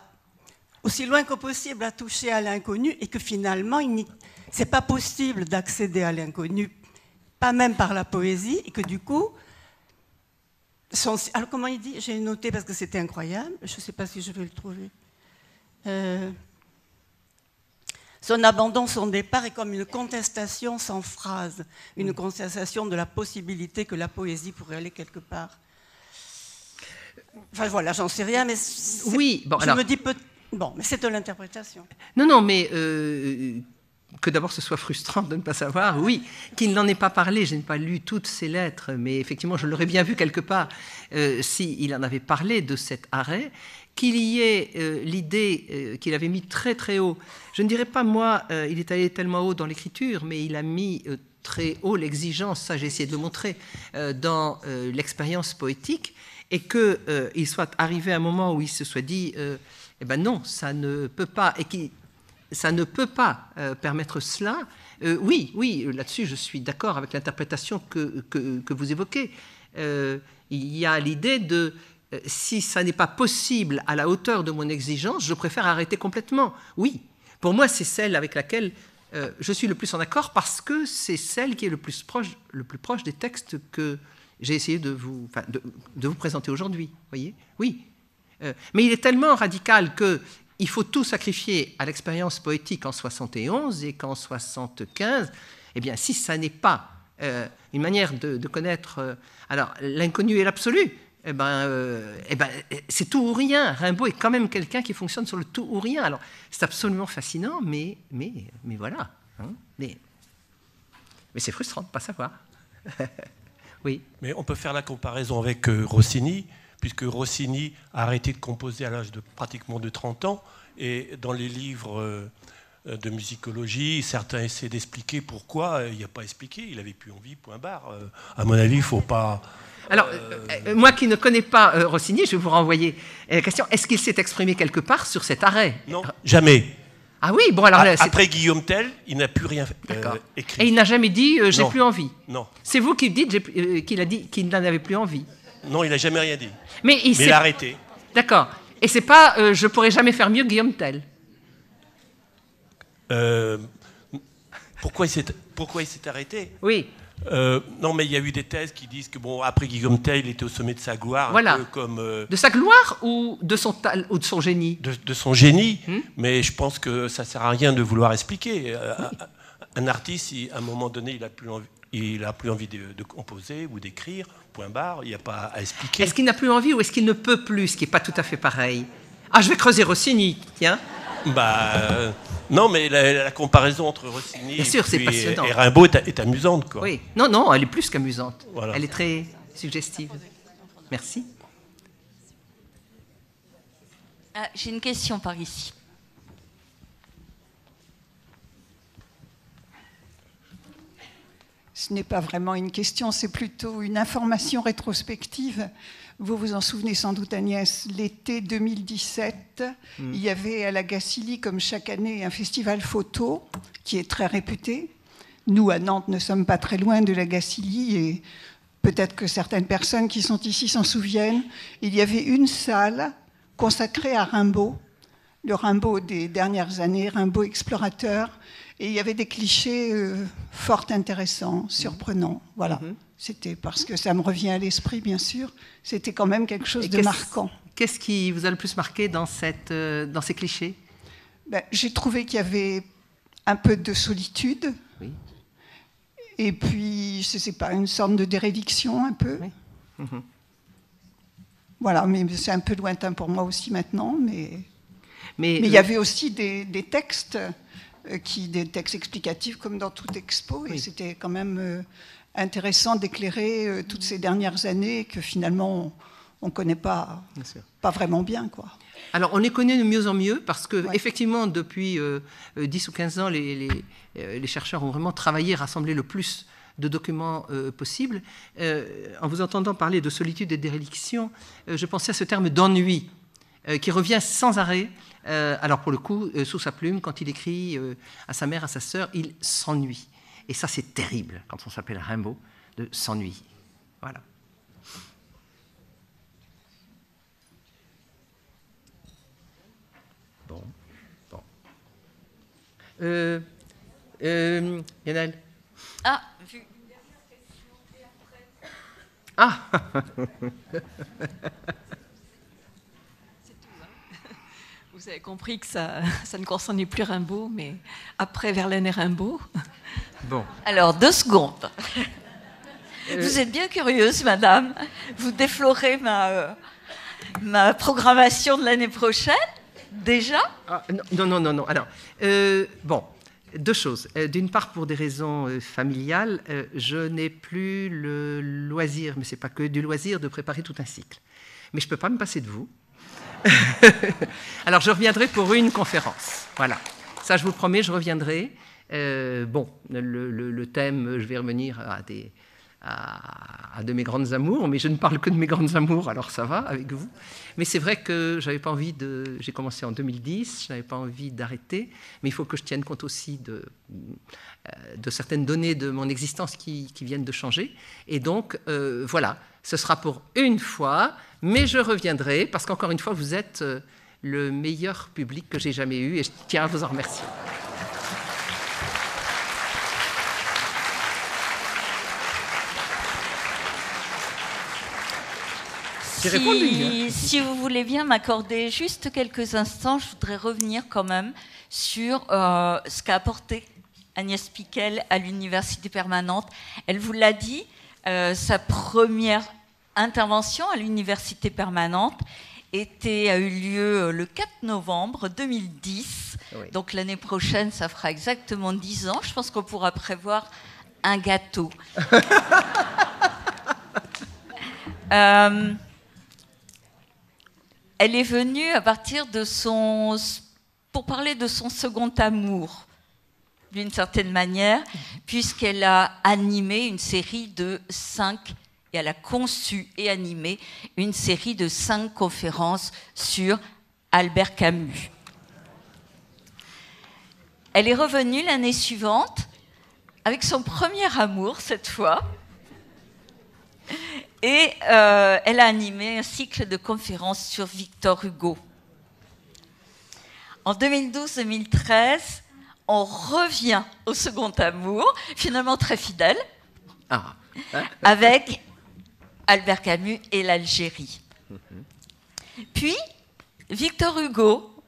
S3: aussi loin que possible à toucher à l'inconnu et que finalement, ce n'est pas possible d'accéder à l'inconnu, pas même par la poésie, et que du coup, alors comment il dit J'ai noté parce que c'était incroyable, je ne sais pas si je vais le trouver. Euh, son abandon, son départ est comme une contestation sans phrase, une mm. contestation de la possibilité que la poésie pourrait aller quelque part. Enfin voilà, j'en sais rien, mais oui, bon, je me dis peut Bon, mais c'est de l'interprétation.
S1: Non, non, mais euh, que d'abord ce soit frustrant de ne pas savoir, oui, qu'il n'en ait pas parlé. Je n'ai pas lu toutes ses lettres, mais effectivement, je l'aurais bien vu quelque part euh, s'il en avait parlé de cet arrêt qu'il y ait euh, l'idée euh, qu'il avait mis très très haut. Je ne dirais pas moi, euh, il est allé tellement haut dans l'écriture, mais il a mis très haut l'exigence, ça j'ai essayé de le montrer, dans l'expérience poétique, et qu'il soit arrivé à un moment où il se soit dit, eh ben non, ça ne peut pas, et qui ça ne peut pas permettre cela. oui, oui, là-dessus je suis d'accord avec l'interprétation que, vous évoquez. il y a l'idée de si ça n'est pas possible à la hauteur de mon exigence, je préfère arrêter complètement. Oui, pour moi, c'est celle avec laquelle euh, je suis le plus en accord parce que c'est celle qui est le plus proche, le plus proche des textes que j'ai essayé de vous, présenter aujourd'hui. Voyez, oui. Euh, mais il est tellement radical que il faut tout sacrifier à l'expérience poétique en 71 et qu'en 75, eh bien, si ça n'est pas euh, une manière de, de connaître, alors l'inconnu et l'absolu, eh ben, euh, eh ben, c'est tout ou rien. Rimbaud est quand même quelqu'un qui fonctionne sur le tout ou rien. Alors, c'est absolument fascinant, mais, mais, mais voilà. Hein. mais mais c'est frustrant de ne pas savoir. oui.
S5: Mais on peut faire la comparaison avec euh, Rossini, puisque Rossini a arrêté de composer à l'âge de pratiquement de 30 ans, et dans les livres euh, euh, de musicologie. Certains essaient d'expliquer pourquoi. Euh, il n'y a pas expliqué. Il avait plus envie, point barre. Euh, à mon avis, il ne faut pas.
S1: Alors, moi qui ne connais pas Rossigny, je vais vous renvoyer la question. Est-ce qu'il s'est exprimé quelque part sur cet arrêt Non, jamais. Ah oui, bon alors. Après
S5: Guillaume Tell, il n'a plus rien
S1: écrit. Et il n'a jamais dit j'ai plus envie. Non. C'est vous qui dites qu'il a dit qu'il n'en avait plus envie. Non, il n'a jamais rien dit. Mais il, s'est a arrêté. D'accord. Et c'est pas je pourrais jamais faire mieux Guillaume Tell.
S5: Euh, pourquoi il s'est arrêté Oui. Euh, non, mais il y a eu des thèses qui disent que, bon, après Guillaume Tell, il était au sommet de sa gloire. Voilà. comme, euh, de sa
S1: gloire ou de son, ou de son génie de, son génie,
S5: hmm mais je pense que ça ne sert à rien de vouloir expliquer. Euh, un artiste, à un moment donné, il n'a plus envie. Il a plus envie de, de composer ou d'écrire, point barre, il n'y a pas à expliquer.
S1: Est-ce qu'il n'a plus envie ou est-ce qu'il ne peut plus, ce qui n'est pas tout à fait pareil Ah, je vais creuser Rossini, tiens.
S5: Bah, euh, non, mais la, comparaison entre Rossini et, Rimbaud
S1: est, amusante. Quoi. Oui, non, non, elle est plus qu'amusante. Elle est très suggestive.
S2: Merci. Ah, j'ai une question par ici.
S6: Ce n'est pas vraiment une question, c'est plutôt une information rétrospective vous vous en souvenez sans doute, Agnès, l'été 2017, hmm. il y avait à la Gacilly, comme chaque année, un festival photo qui est très réputé. Nous, à Nantes, ne sommes pas très loin de la Gacilly et peut-être que certaines personnes qui sont ici s'en souviennent. Il y avait une salle consacrée à Rimbaud, le Rimbaud des dernières années, Rimbaud explorateur, et il y avait des clichés euh, fort intéressants, hmm. surprenants. Voilà. Hmm. C'était parce que ça me revient à l'esprit, bien sûr. C'était quand même quelque chose de marquant.
S1: Qu'est-ce qui vous a le plus marqué dans, cette, euh, dans ces clichés ben, J'ai
S6: trouvé qu'il y avait un peu de solitude. Et puis, je sais pas, une sorte de dérédiction un peu. Mhm. Voilà, mais c'est un peu lointain pour moi aussi maintenant. Mais mais, il y avait aussi des, textes euh, qui, des textes explicatifs comme dans toute expo, et c'était quand même. Euh, intéressant d'éclairer euh, toutes mm. ces dernières années que finalement on ne connaît pas, pas vraiment bien. Quoi.
S1: Alors on les connaît de mieux en mieux parce que effectivement depuis 10 euh, euh, ou 15 ans les, chercheurs ont vraiment travaillé, rassemblé le plus de documents possibles. en vous entendant parler de solitude et de déréliction, je pensais à ce terme d'ennui qui revient sans arrêt. alors pour le coup, sous sa plume, quand il écrit à sa mère, à sa sœur, il s'ennuie. Et ça, c'est terrible quand on s'appelle Rimbaud, de s'ennuyer. Voilà. Bon, bon. Euh, euh, Ah, Ah
S2: vous avez compris que ça, ça ne concernait plus Rimbaud, mais après Verlaine et Rimbaud. Bon. Alors, deux secondes. Euh. Vous êtes bien curieuse, madame. Vous déflorez ma, euh, ma programmation de l'année prochaine, déjà ah,
S1: Non, non, non, non. Alors, euh, bon, deux choses. D'une part, pour des raisons familiales, je n'ai plus le loisir, mais ce n'est pas que du loisir, de préparer tout un cycle. Mais je ne peux pas me passer de vous. Alors, je reviendrai pour une conférence. Voilà. Ça, je vous promets, je reviendrai. Euh, bon, le, thème, je vais revenir à des, à, de mes grandes amours, mais je ne parle que de mes grandes amours, alors ça va avec vous. Mais c'est vrai que j'avais pas envie de. J'ai commencé en 2010, je n'avais pas envie d'arrêter, mais il faut que je tienne compte aussi de, euh, de certaines données de mon existence qui, viennent de changer. Et donc, euh, voilà, ce sera pour une fois, mais je reviendrai, parce qu'encore une fois, vous êtes euh, le meilleur public que j'ai jamais eu, et je tiens à vous en remercier.
S4: Hein.
S2: si, vous voulez bien m'accorder juste quelques instants, je voudrais revenir quand même sur euh, ce qu'a apporté Agnès Piquel à l'université permanente. Elle vous l'a dit, euh, sa première intervention à l'université permanente était, a eu lieu euh, le 4 novembre 2010. Donc l'année prochaine, ça fera exactement 10 ans. Je pense qu'on pourra prévoir un gâteau. euh, elle est venue à partir de son. pour parler de son second amour, d'une certaine manière, puisqu'elle a animé une série de cinq. Et elle a conçu et animé une série de cinq conférences sur Albert Camus. Elle est revenue l'année suivante avec son premier amour cette fois, et euh, elle a animé un cycle de conférences sur Victor Hugo. En 2012-2013, on revient au second amour, finalement très fidèle, ah. avec Albert Camus et l'Algérie. Puis, Victor Hugo,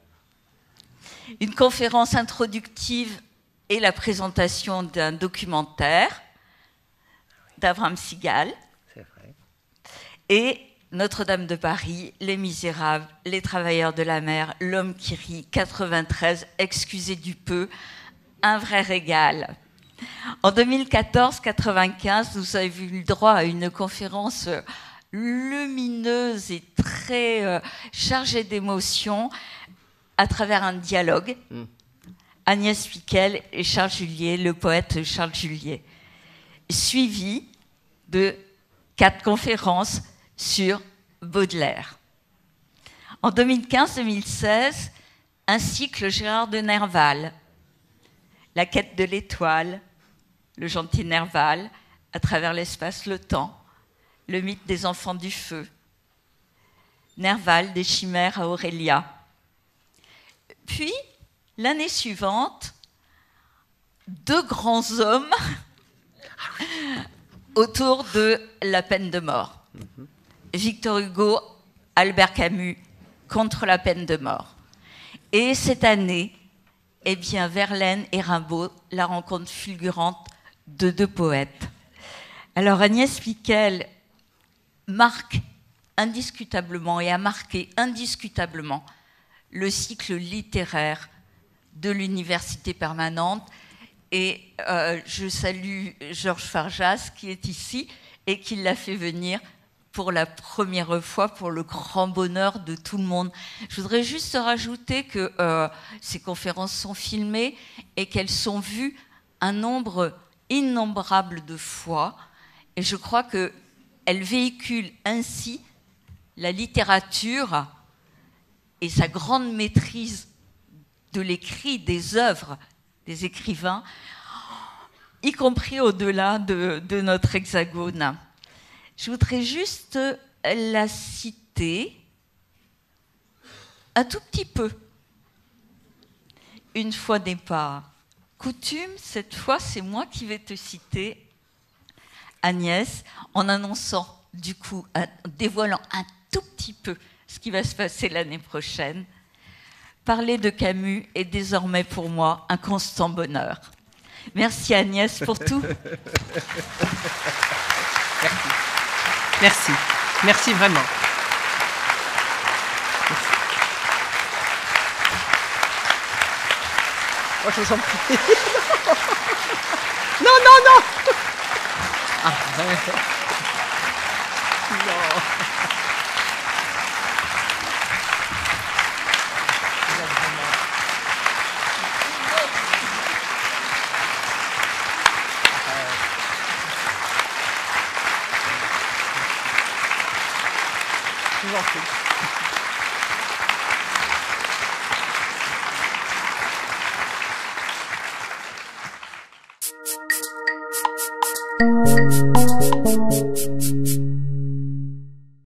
S2: une conférence introductive et la présentation d'un documentaire d'Avram Sigal. Et Notre-Dame de Paris, Les Misérables, Les Travailleurs de la Mer, L'Homme qui rit, 93, excusez du peu, un vrai régal. En 2014-95, nous avez eu le droit à une conférence euh, lumineuse et très euh, chargée d'émotions à travers un dialogue. Hmm. Agnès Piquel et Charles Julier, le poète Charles Julier, suivi de quatre conférences sur Baudelaire. En 2015-2016, un cycle Gérard de Nerval, La quête de l'étoile, Le gentil Nerval, à travers l'espace, le temps, le mythe des enfants du feu, Nerval des chimères à Aurélia. Puis, l'année suivante, deux grands hommes ah autour de la peine de mort. Mm-hmm. Victor Hugo, Albert Camus, contre la peine de mort. Et cette année, eh bien, Verlaine et Rimbaud, la rencontre fulgurante de deux poètes. Alors Agnès Piquel marque indiscutablement et a marqué indiscutablement le cycle littéraire de l'université permanente. Et euh, je salue Georges Farjas qui est ici et qui l'a fait venir pour la première fois, pour le grand bonheur de tout le monde. Je voudrais juste rajouter que euh, ces conférences sont filmées et qu'elles sont vues un nombre innombrable de fois. Et je crois qu'elles véhiculent ainsi la littérature et sa grande maîtrise de l'écrit, des œuvres des écrivains, y compris au-delà de, de notre hexagone. Je voudrais juste euh, la citer un tout petit peu. Une fois n'est pas coutume, cette fois c'est moi qui vais te citer, Agnès, en annonçant du coup, en dévoilant un tout petit peu ce qui va se passer l'année prochaine. Parler de Camus est désormais pour moi un constant bonheur. Merci Agnès pour tout. Merci. Merci vraiment.
S1: Oh, je vous en prie. non, non, non.
S2: Ah, ouais. Non.